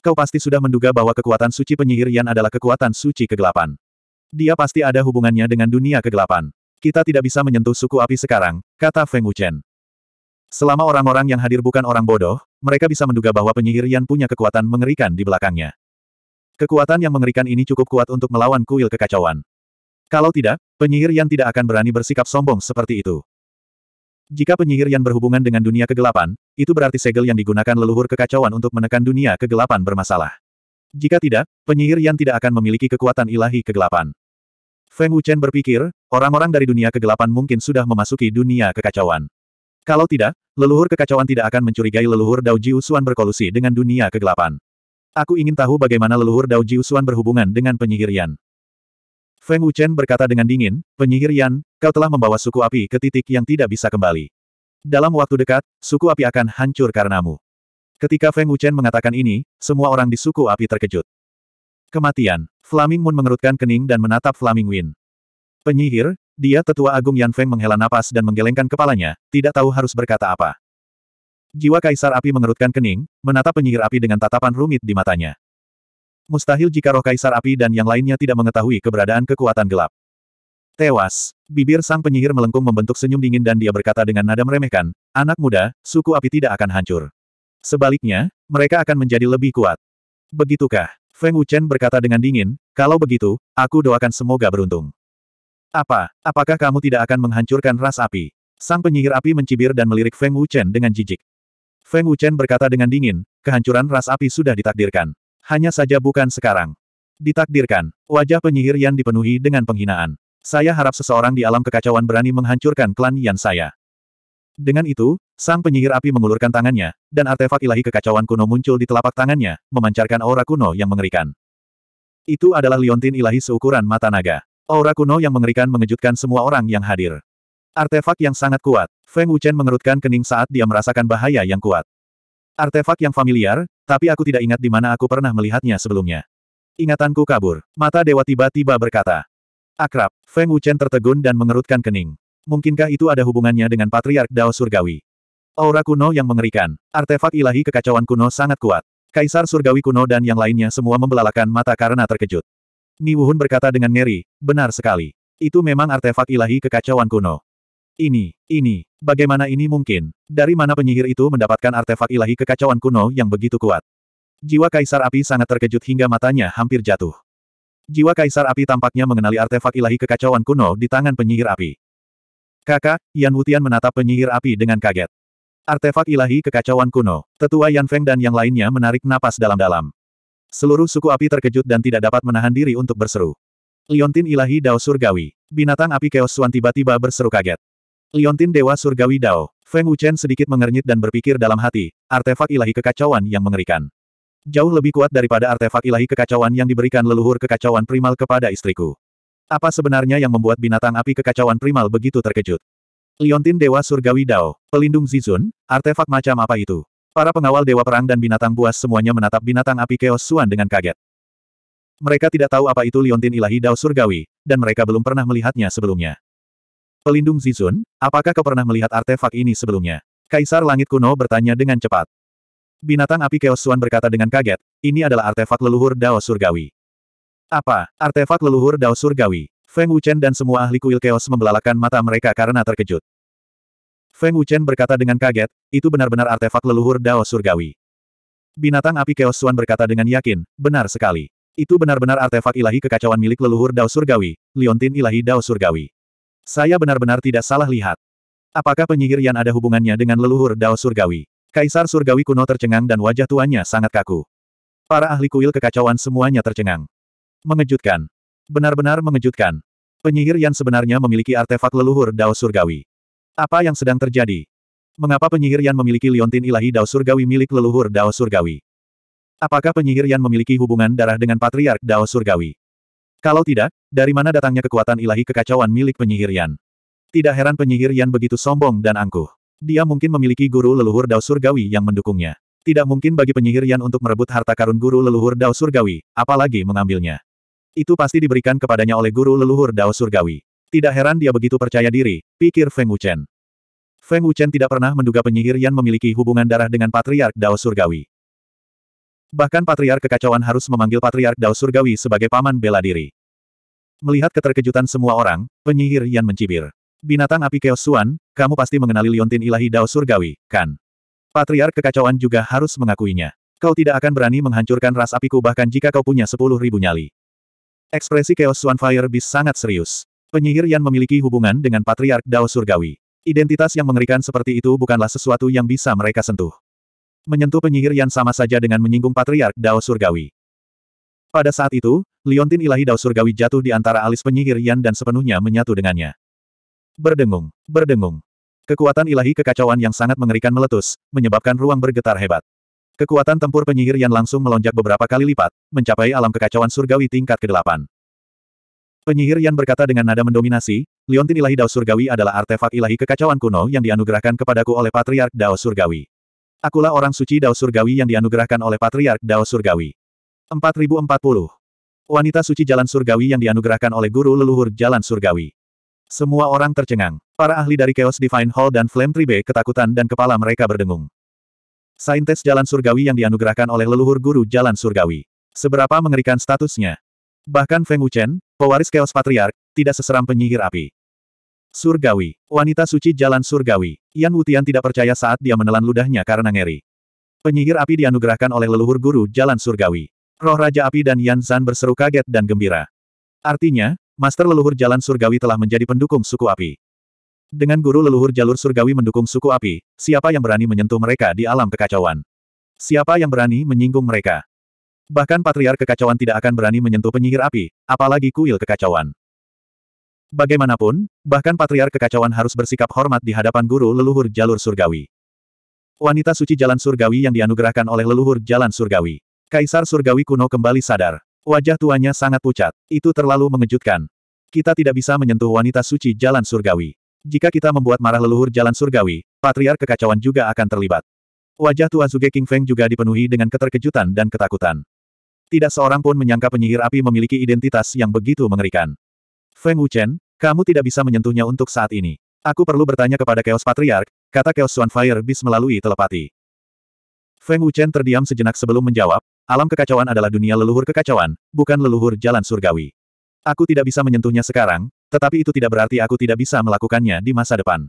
Kau pasti sudah menduga bahwa kekuatan suci penyihir Yan adalah kekuatan suci kegelapan. Dia pasti ada hubungannya dengan dunia kegelapan. Kita tidak bisa menyentuh suku api sekarang, kata Feng Wuchen. Selama orang-orang yang hadir bukan orang bodoh, mereka bisa menduga bahwa penyihir Yan punya kekuatan mengerikan di belakangnya. Kekuatan yang mengerikan ini cukup kuat untuk melawan kuil kekacauan. Kalau tidak, penyihir Yan tidak akan berani bersikap sombong seperti itu. Jika penyihir Yan berhubungan dengan dunia kegelapan, itu berarti segel yang digunakan leluhur kekacauan untuk menekan dunia kegelapan bermasalah. Jika tidak, penyihir yang tidak akan memiliki kekuatan ilahi kegelapan. Feng Wuchen berpikir, orang-orang dari dunia kegelapan mungkin sudah memasuki dunia kekacauan. Kalau tidak, leluhur kekacauan tidak akan mencurigai leluhur Dao Ji Usuan berkolusi dengan dunia kegelapan. Aku ingin tahu bagaimana leluhur Dao Ji Usuan berhubungan dengan penyihir Yan. Feng Wuchen berkata dengan dingin, penyihir Yan, kau telah membawa suku api ke titik yang tidak bisa kembali. Dalam waktu dekat, suku api akan hancur karenamu. Ketika Feng Wuchen mengatakan ini, semua orang di suku api terkejut. Kematian. Flaming Moon mengerutkan kening dan menatap Flaming Wind. Penyihir, dia tetua agung Yan Feng menghela napas dan menggelengkan kepalanya, tidak tahu harus berkata apa. Jiwa Kaisar Api mengerutkan kening, menatap penyihir api dengan tatapan rumit di matanya. Mustahil jika roh Kaisar Api dan yang lainnya tidak mengetahui keberadaan kekuatan gelap. Tewas. Bibir sang penyihir melengkung membentuk senyum dingin dan dia berkata dengan nada meremehkan, anak muda, suku api tidak akan hancur. Sebaliknya, mereka akan menjadi lebih kuat. Begitukah? Feng Wuchen berkata dengan dingin, kalau begitu, aku doakan semoga beruntung. Apa, apakah kamu tidak akan menghancurkan ras api? Sang penyihir api mencibir dan melirik Feng Wuchen dengan jijik. Feng Wuchen berkata dengan dingin, kehancuran ras api sudah ditakdirkan. Hanya saja bukan sekarang. Ditakdirkan, wajah penyihir yang dipenuhi dengan penghinaan. Saya harap seseorang di alam kekacauan berani menghancurkan klan Yan saya. Dengan itu, sang penyihir api mengulurkan tangannya, dan artefak ilahi kekacauan kuno muncul di telapak tangannya, memancarkan aura kuno yang mengerikan. Itu adalah liontin ilahi seukuran mata naga. Aura kuno yang mengerikan mengejutkan semua orang yang hadir. Artefak yang sangat kuat. Feng Wuchen mengerutkan kening saat dia merasakan bahaya yang kuat. Artefak yang familiar, tapi aku tidak ingat di mana aku pernah melihatnya sebelumnya. Ingatanku kabur. Mata dewa tiba-tiba berkata. Akrab, Feng Wuchen tertegun dan mengerutkan kening. Mungkinkah itu ada hubungannya dengan Patriark Dao Surgawi? Aura kuno yang mengerikan. Artefak ilahi kekacauan kuno sangat kuat. Kaisar Surgawi kuno dan yang lainnya semua membelalakan mata karena terkejut. Wuhun berkata dengan ngeri, benar sekali. Itu memang artefak ilahi kekacauan kuno. Ini, ini, bagaimana ini mungkin? Dari mana penyihir itu mendapatkan artefak ilahi kekacauan kuno yang begitu kuat? Jiwa Kaisar Api sangat terkejut hingga matanya hampir jatuh. Jiwa Kaisar Api tampaknya mengenali artefak ilahi kekacauan kuno di tangan penyihir api. Kakak, Yan Wutian menatap penyihir api dengan kaget. Artefak ilahi kekacauan kuno, tetua Yan Feng dan yang lainnya menarik napas dalam-dalam. Seluruh suku api terkejut dan tidak dapat menahan diri untuk berseru. Liontin ilahi Dao Surgawi. Binatang api Chaos Suan tiba-tiba berseru kaget. Liontin Dewa Surgawi Dao. Feng Wuchen sedikit mengernyit dan berpikir dalam hati, artefak ilahi kekacauan yang mengerikan. Jauh lebih kuat daripada artefak ilahi kekacauan yang diberikan leluhur kekacauan primal kepada istriku. Apa sebenarnya yang membuat binatang api kekacauan primal begitu terkejut? Liontin Dewa Surgawi Dao, pelindung Zizun, artefak macam apa itu? Para pengawal Dewa Perang dan binatang buas semuanya menatap binatang api Chaos Suan dengan kaget. Mereka tidak tahu apa itu Liontin Ilahi Dao Surgawi, dan mereka belum pernah melihatnya sebelumnya. Pelindung Zizun, apakah kau pernah melihat artefak ini sebelumnya? Kaisar Langit Kuno bertanya dengan cepat. Binatang api Chaos Suan berkata dengan kaget, ini adalah artefak leluhur Dao Surgawi. Apa? Artefak leluhur Dao Surgawi. Feng Wuchen dan semua ahli kuil keos membelalakan mata mereka karena terkejut. Feng Wuchen berkata dengan kaget, itu benar-benar artefak leluhur Dao Surgawi. Binatang api keos Suan berkata dengan yakin, benar sekali. Itu benar-benar artefak ilahi kekacauan milik leluhur Dao Surgawi, Liontin ilahi Dao Surgawi. Saya benar-benar tidak salah lihat. Apakah penyihir yang ada hubungannya dengan leluhur Dao Surgawi? Kaisar Surgawi kuno tercengang dan wajah tuannya sangat kaku. Para ahli kuil kekacauan semuanya tercengang. Mengejutkan. Benar-benar mengejutkan. Penyihir yang sebenarnya memiliki artefak leluhur Dao Surgawi. Apa yang sedang terjadi? Mengapa penyihir yang memiliki liontin ilahi Dao Surgawi milik leluhur Dao Surgawi? Apakah penyihir yang memiliki hubungan darah dengan patriark Dao Surgawi? Kalau tidak, dari mana datangnya kekuatan ilahi kekacauan milik penyihir Yan? Tidak heran penyihir Yan begitu sombong dan angkuh. Dia mungkin memiliki guru leluhur Dao Surgawi yang mendukungnya. Tidak mungkin bagi penyihir Yan untuk merebut harta karun guru leluhur Dao Surgawi, apalagi mengambilnya. Itu pasti diberikan kepadanya oleh guru leluhur Dao Surgawi. Tidak heran dia begitu percaya diri, pikir Feng Wuchen. Feng Wuchen tidak pernah menduga penyihir Yan memiliki hubungan darah dengan Patriark Dao Surgawi. Bahkan Patriark Kekacauan harus memanggil Patriark Dao Surgawi sebagai paman bela diri. Melihat keterkejutan semua orang, penyihir Yan mencibir. Binatang api Keosuan, Suan, kamu pasti mengenali liontin ilahi Dao Surgawi, kan? Patriark Kekacauan juga harus mengakuinya. Kau tidak akan berani menghancurkan ras apiku bahkan jika kau punya sepuluh ribu nyali. Ekspresi Chaos Swanfire Beast sangat serius. Penyihir yang memiliki hubungan dengan Patriark Dao Surgawi. Identitas yang mengerikan seperti itu bukanlah sesuatu yang bisa mereka sentuh. Menyentuh penyihir Yan sama saja dengan menyinggung Patriark Dao Surgawi. Pada saat itu, liontin ilahi Dao Surgawi jatuh di antara alis penyihir Yan dan sepenuhnya menyatu dengannya. Berdengung, berdengung. Kekuatan ilahi kekacauan yang sangat mengerikan meletus, menyebabkan ruang bergetar hebat. Kekuatan tempur penyihir yang langsung melonjak beberapa kali lipat, mencapai alam kekacauan surgawi tingkat ke-8. Penyihir yang berkata dengan nada mendominasi, Liontin Ilahi Dao Surgawi adalah artefak ilahi kekacauan kuno yang dianugerahkan kepadaku oleh Patriark Dao Surgawi. Akulah orang suci Dao Surgawi yang dianugerahkan oleh Patriark Dao Surgawi. 4040. Wanita suci Jalan Surgawi yang dianugerahkan oleh Guru Leluhur Jalan Surgawi. Semua orang tercengang. Para ahli dari Chaos Divine Hall dan Flame Tribe ketakutan dan kepala mereka berdengung. Saintes Jalan Surgawi yang dianugerahkan oleh leluhur guru Jalan Surgawi. Seberapa mengerikan statusnya. Bahkan Feng Wuchen, pewaris Chaos Patriark, tidak seseram penyihir api. Surgawi, wanita suci Jalan Surgawi. Yan Wutian tidak percaya saat dia menelan ludahnya karena ngeri. Penyihir api dianugerahkan oleh leluhur guru Jalan Surgawi. Roh Raja Api dan Yan Zan berseru kaget dan gembira. Artinya, Master Leluhur Jalan Surgawi telah menjadi pendukung suku api. Dengan guru leluhur jalur surgawi mendukung suku api, siapa yang berani menyentuh mereka di alam kekacauan? Siapa yang berani menyinggung mereka? Bahkan patriar kekacauan tidak akan berani menyentuh penyihir api, apalagi kuil kekacauan. Bagaimanapun, bahkan patriar kekacauan harus bersikap hormat di hadapan guru leluhur jalur surgawi. Wanita suci jalan surgawi yang dianugerahkan oleh leluhur jalan surgawi. Kaisar surgawi kuno kembali sadar. Wajah tuanya sangat pucat. Itu terlalu mengejutkan. Kita tidak bisa menyentuh wanita suci jalan surgawi. Jika kita membuat marah leluhur jalan surgawi, patriark kekacauan juga akan terlibat. Wajah tua Zuge King Feng juga dipenuhi dengan keterkejutan dan ketakutan. Tidak seorang pun menyangka penyihir api memiliki identitas yang begitu mengerikan. Feng Wuchen, kamu tidak bisa menyentuhnya untuk saat ini. Aku perlu bertanya kepada Chaos Patriarch, kata Chaos Swan Fire Beast melalui telepati. Feng Wuchen terdiam sejenak sebelum menjawab, alam kekacauan adalah dunia leluhur kekacauan, bukan leluhur jalan surgawi. Aku tidak bisa menyentuhnya sekarang, tetapi itu tidak berarti aku tidak bisa melakukannya di masa depan.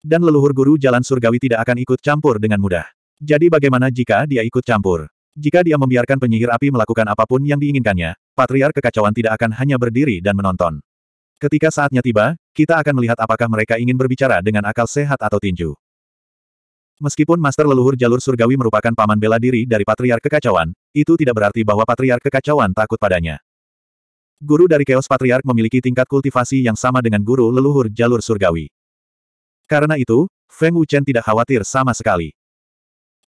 Dan leluhur guru jalan surgawi tidak akan ikut campur dengan mudah. Jadi bagaimana jika dia ikut campur? Jika dia membiarkan penyihir api melakukan apapun yang diinginkannya, patriar kekacauan tidak akan hanya berdiri dan menonton. Ketika saatnya tiba, kita akan melihat apakah mereka ingin berbicara dengan akal sehat atau tinju. Meskipun Master Leluhur Jalur Surgawi merupakan paman bela diri dari patriar Kekacauan, itu tidak berarti bahwa patriar Kekacauan takut padanya. Guru dari Chaos Patriark memiliki tingkat kultivasi yang sama dengan guru leluhur jalur surgawi. Karena itu, Feng Wuchen tidak khawatir sama sekali.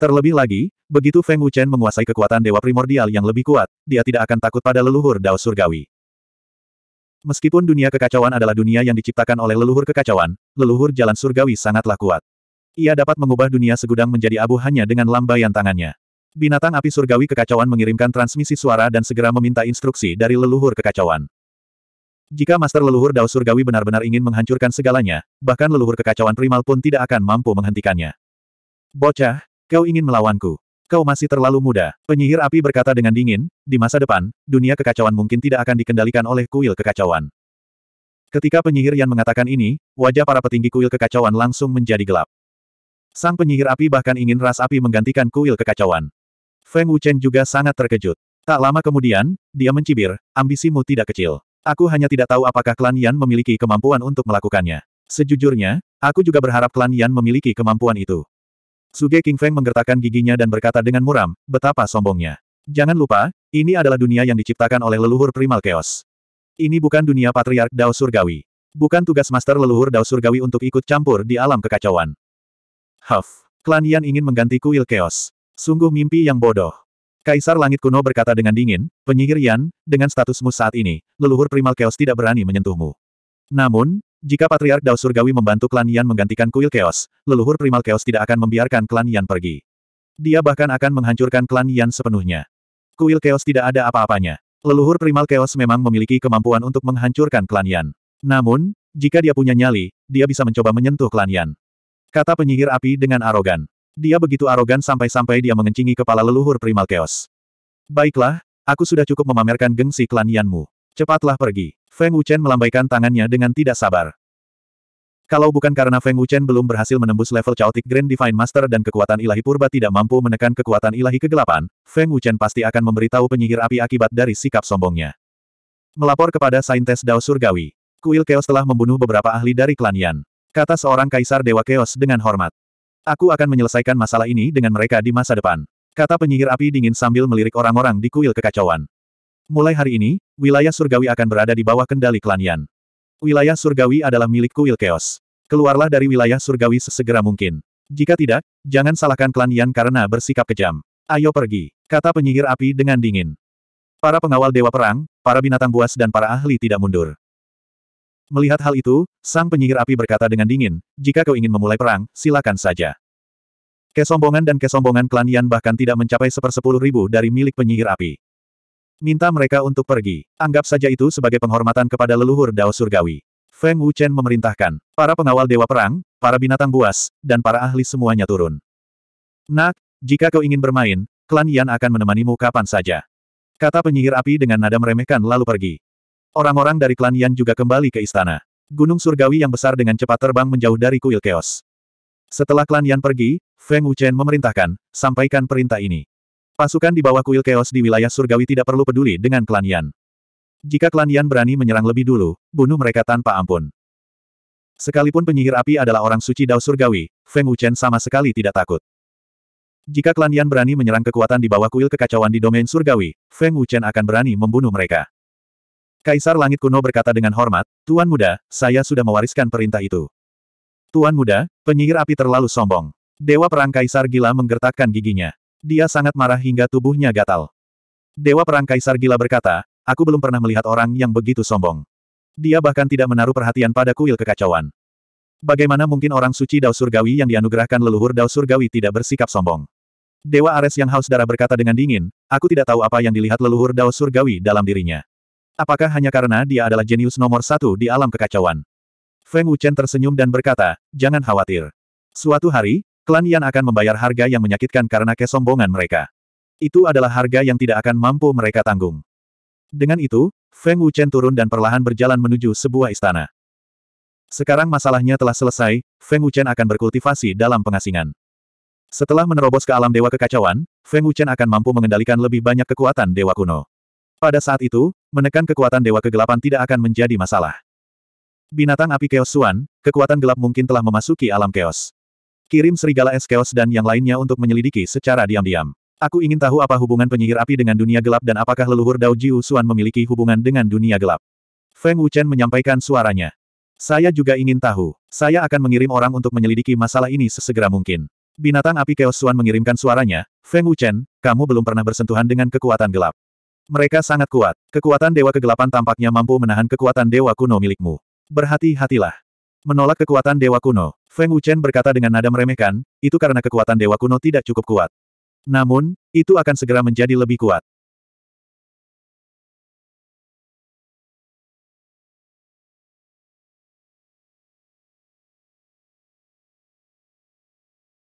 Terlebih lagi, begitu Feng Wuchen menguasai kekuatan dewa primordial yang lebih kuat, dia tidak akan takut pada leluhur dao surgawi. Meskipun dunia kekacauan adalah dunia yang diciptakan oleh leluhur kekacauan, leluhur jalan surgawi sangatlah kuat. Ia dapat mengubah dunia segudang menjadi abu hanya dengan lambaian tangannya. Binatang api surgawi kekacauan mengirimkan transmisi suara dan segera meminta instruksi dari leluhur kekacauan. Jika Master Leluhur Dao Surgawi benar-benar ingin menghancurkan segalanya, bahkan leluhur kekacauan primal pun tidak akan mampu menghentikannya. Bocah, kau ingin melawanku. Kau masih terlalu muda. Penyihir api berkata dengan dingin, di masa depan, dunia kekacauan mungkin tidak akan dikendalikan oleh kuil kekacauan. Ketika penyihir yang mengatakan ini, wajah para petinggi kuil kekacauan langsung menjadi gelap. Sang penyihir api bahkan ingin ras api menggantikan kuil kekacauan. Feng Wuchen juga sangat terkejut. Tak lama kemudian, dia mencibir, ambisimu tidak kecil. Aku hanya tidak tahu apakah klan Yan memiliki kemampuan untuk melakukannya. Sejujurnya, aku juga berharap klan Yan memiliki kemampuan itu. Suge King Feng menggertakkan giginya dan berkata dengan muram, betapa sombongnya. Jangan lupa, ini adalah dunia yang diciptakan oleh leluhur primal chaos. Ini bukan dunia patriark Dao Surgawi. Bukan tugas master leluhur Dao Surgawi untuk ikut campur di alam kekacauan. Huff, klan Yan ingin mengganti kuil chaos. Sungguh mimpi yang bodoh. Kaisar Langit Kuno berkata dengan dingin, penyihir Yan, dengan statusmu saat ini, leluhur primal chaos tidak berani menyentuhmu. Namun, jika Patriark Dao Surgawi membantu klan Yan menggantikan kuil chaos, leluhur primal chaos tidak akan membiarkan klan Yan pergi. Dia bahkan akan menghancurkan klan Yan sepenuhnya. Kuil chaos tidak ada apa-apanya. Leluhur primal chaos memang memiliki kemampuan untuk menghancurkan klan Yan. Namun, jika dia punya nyali, dia bisa mencoba menyentuh klan Yan. Kata penyihir api dengan arogan. Dia begitu arogan sampai-sampai dia mengencingi kepala leluhur primal chaos. Baiklah, aku sudah cukup memamerkan gengsi klan Yanmu. Cepatlah pergi. Feng Wuchen melambaikan tangannya dengan tidak sabar. Kalau bukan karena Feng Wuchen belum berhasil menembus level Chaotic Grand Divine Master dan kekuatan ilahi purba tidak mampu menekan kekuatan ilahi kegelapan, Feng Wuchen pasti akan memberitahu penyihir api akibat dari sikap sombongnya. Melapor kepada Saintes Dao Surgawi. Kuil Chaos telah membunuh beberapa ahli dari klan Yan. Kata seorang kaisar Dewa Chaos dengan hormat. Aku akan menyelesaikan masalah ini dengan mereka di masa depan. Kata penyihir api dingin sambil melirik orang-orang di kuil kekacauan. Mulai hari ini, wilayah surgawi akan berada di bawah kendali klan Yan. Wilayah surgawi adalah milik kuil keos. Keluarlah dari wilayah surgawi sesegera mungkin. Jika tidak, jangan salahkan klan Yan karena bersikap kejam. Ayo pergi, kata penyihir api dengan dingin. Para pengawal dewa perang, para binatang buas dan para ahli tidak mundur. Melihat hal itu, sang penyihir api berkata dengan dingin, jika kau ingin memulai perang, silakan saja. Kesombongan dan kesombongan klan Yan bahkan tidak mencapai sepersepuluh ribu dari milik penyihir api. Minta mereka untuk pergi. Anggap saja itu sebagai penghormatan kepada leluhur Dao Surgawi. Feng Wuchen memerintahkan, para pengawal dewa perang, para binatang buas, dan para ahli semuanya turun. Nak, jika kau ingin bermain, klan Yan akan menemanimu kapan saja. Kata penyihir api dengan nada meremehkan lalu pergi. Orang-orang dari klan Yan juga kembali ke istana. Gunung surgawi yang besar dengan cepat terbang menjauh dari kuil keos. Setelah klan Yan pergi, Feng Wuchen memerintahkan, sampaikan perintah ini. Pasukan di bawah kuil keos di wilayah surgawi tidak perlu peduli dengan klan Yan. Jika klan Yan berani menyerang lebih dulu, bunuh mereka tanpa ampun. Sekalipun penyihir api adalah orang suci Dao Surgawi, Feng Wuchen sama sekali tidak takut. Jika klan Yan berani menyerang kekuatan di bawah kuil kekacauan di domain surgawi, Feng Wuchen akan berani membunuh mereka. Kaisar Langit Kuno berkata dengan hormat, Tuan Muda, saya sudah mewariskan perintah itu. Tuan Muda, penyihir api terlalu sombong. Dewa Perang Kaisar Gila menggertakkan giginya. Dia sangat marah hingga tubuhnya gatal. Dewa Perang Kaisar Gila berkata, aku belum pernah melihat orang yang begitu sombong. Dia bahkan tidak menaruh perhatian pada kuil kekacauan. Bagaimana mungkin orang suci Dao Surgawi yang dianugerahkan leluhur Dao Surgawi tidak bersikap sombong? Dewa Ares yang haus darah berkata dengan dingin, aku tidak tahu apa yang dilihat leluhur Dao Surgawi dalam dirinya. Apakah hanya karena dia adalah jenius nomor satu di alam kekacauan? Feng Wuchen tersenyum dan berkata, jangan khawatir. Suatu hari, klan Yan akan membayar harga yang menyakitkan karena kesombongan mereka. Itu adalah harga yang tidak akan mampu mereka tanggung. Dengan itu, Feng Wuchen turun dan perlahan berjalan menuju sebuah istana. Sekarang masalahnya telah selesai, Feng Wuchen akan berkultivasi dalam pengasingan. Setelah menerobos ke alam dewa kekacauan, Feng Wuchen akan mampu mengendalikan lebih banyak kekuatan dewa kuno. Pada saat itu, menekan kekuatan Dewa Kegelapan tidak akan menjadi masalah. Binatang api Chaos Suan, kekuatan gelap mungkin telah memasuki alam Chaos. Kirim serigala es Chaos dan yang lainnya untuk menyelidiki secara diam-diam. Aku ingin tahu apa hubungan penyihir api dengan dunia gelap dan apakah leluhur Dao Jiu Suan memiliki hubungan dengan dunia gelap. Feng Wuchen menyampaikan suaranya. Saya juga ingin tahu. Saya akan mengirim orang untuk menyelidiki masalah ini sesegera mungkin. Binatang api Chaos Suan mengirimkan suaranya, Feng Wuchen, kamu belum pernah bersentuhan dengan kekuatan gelap. Mereka sangat kuat. Kekuatan Dewa Kegelapan tampaknya mampu menahan kekuatan Dewa Kuno milikmu. Berhati-hatilah. Menolak kekuatan Dewa Kuno, Feng Wuchen berkata dengan nada meremehkan, itu karena kekuatan Dewa Kuno tidak cukup kuat. Namun, itu akan segera menjadi lebih kuat.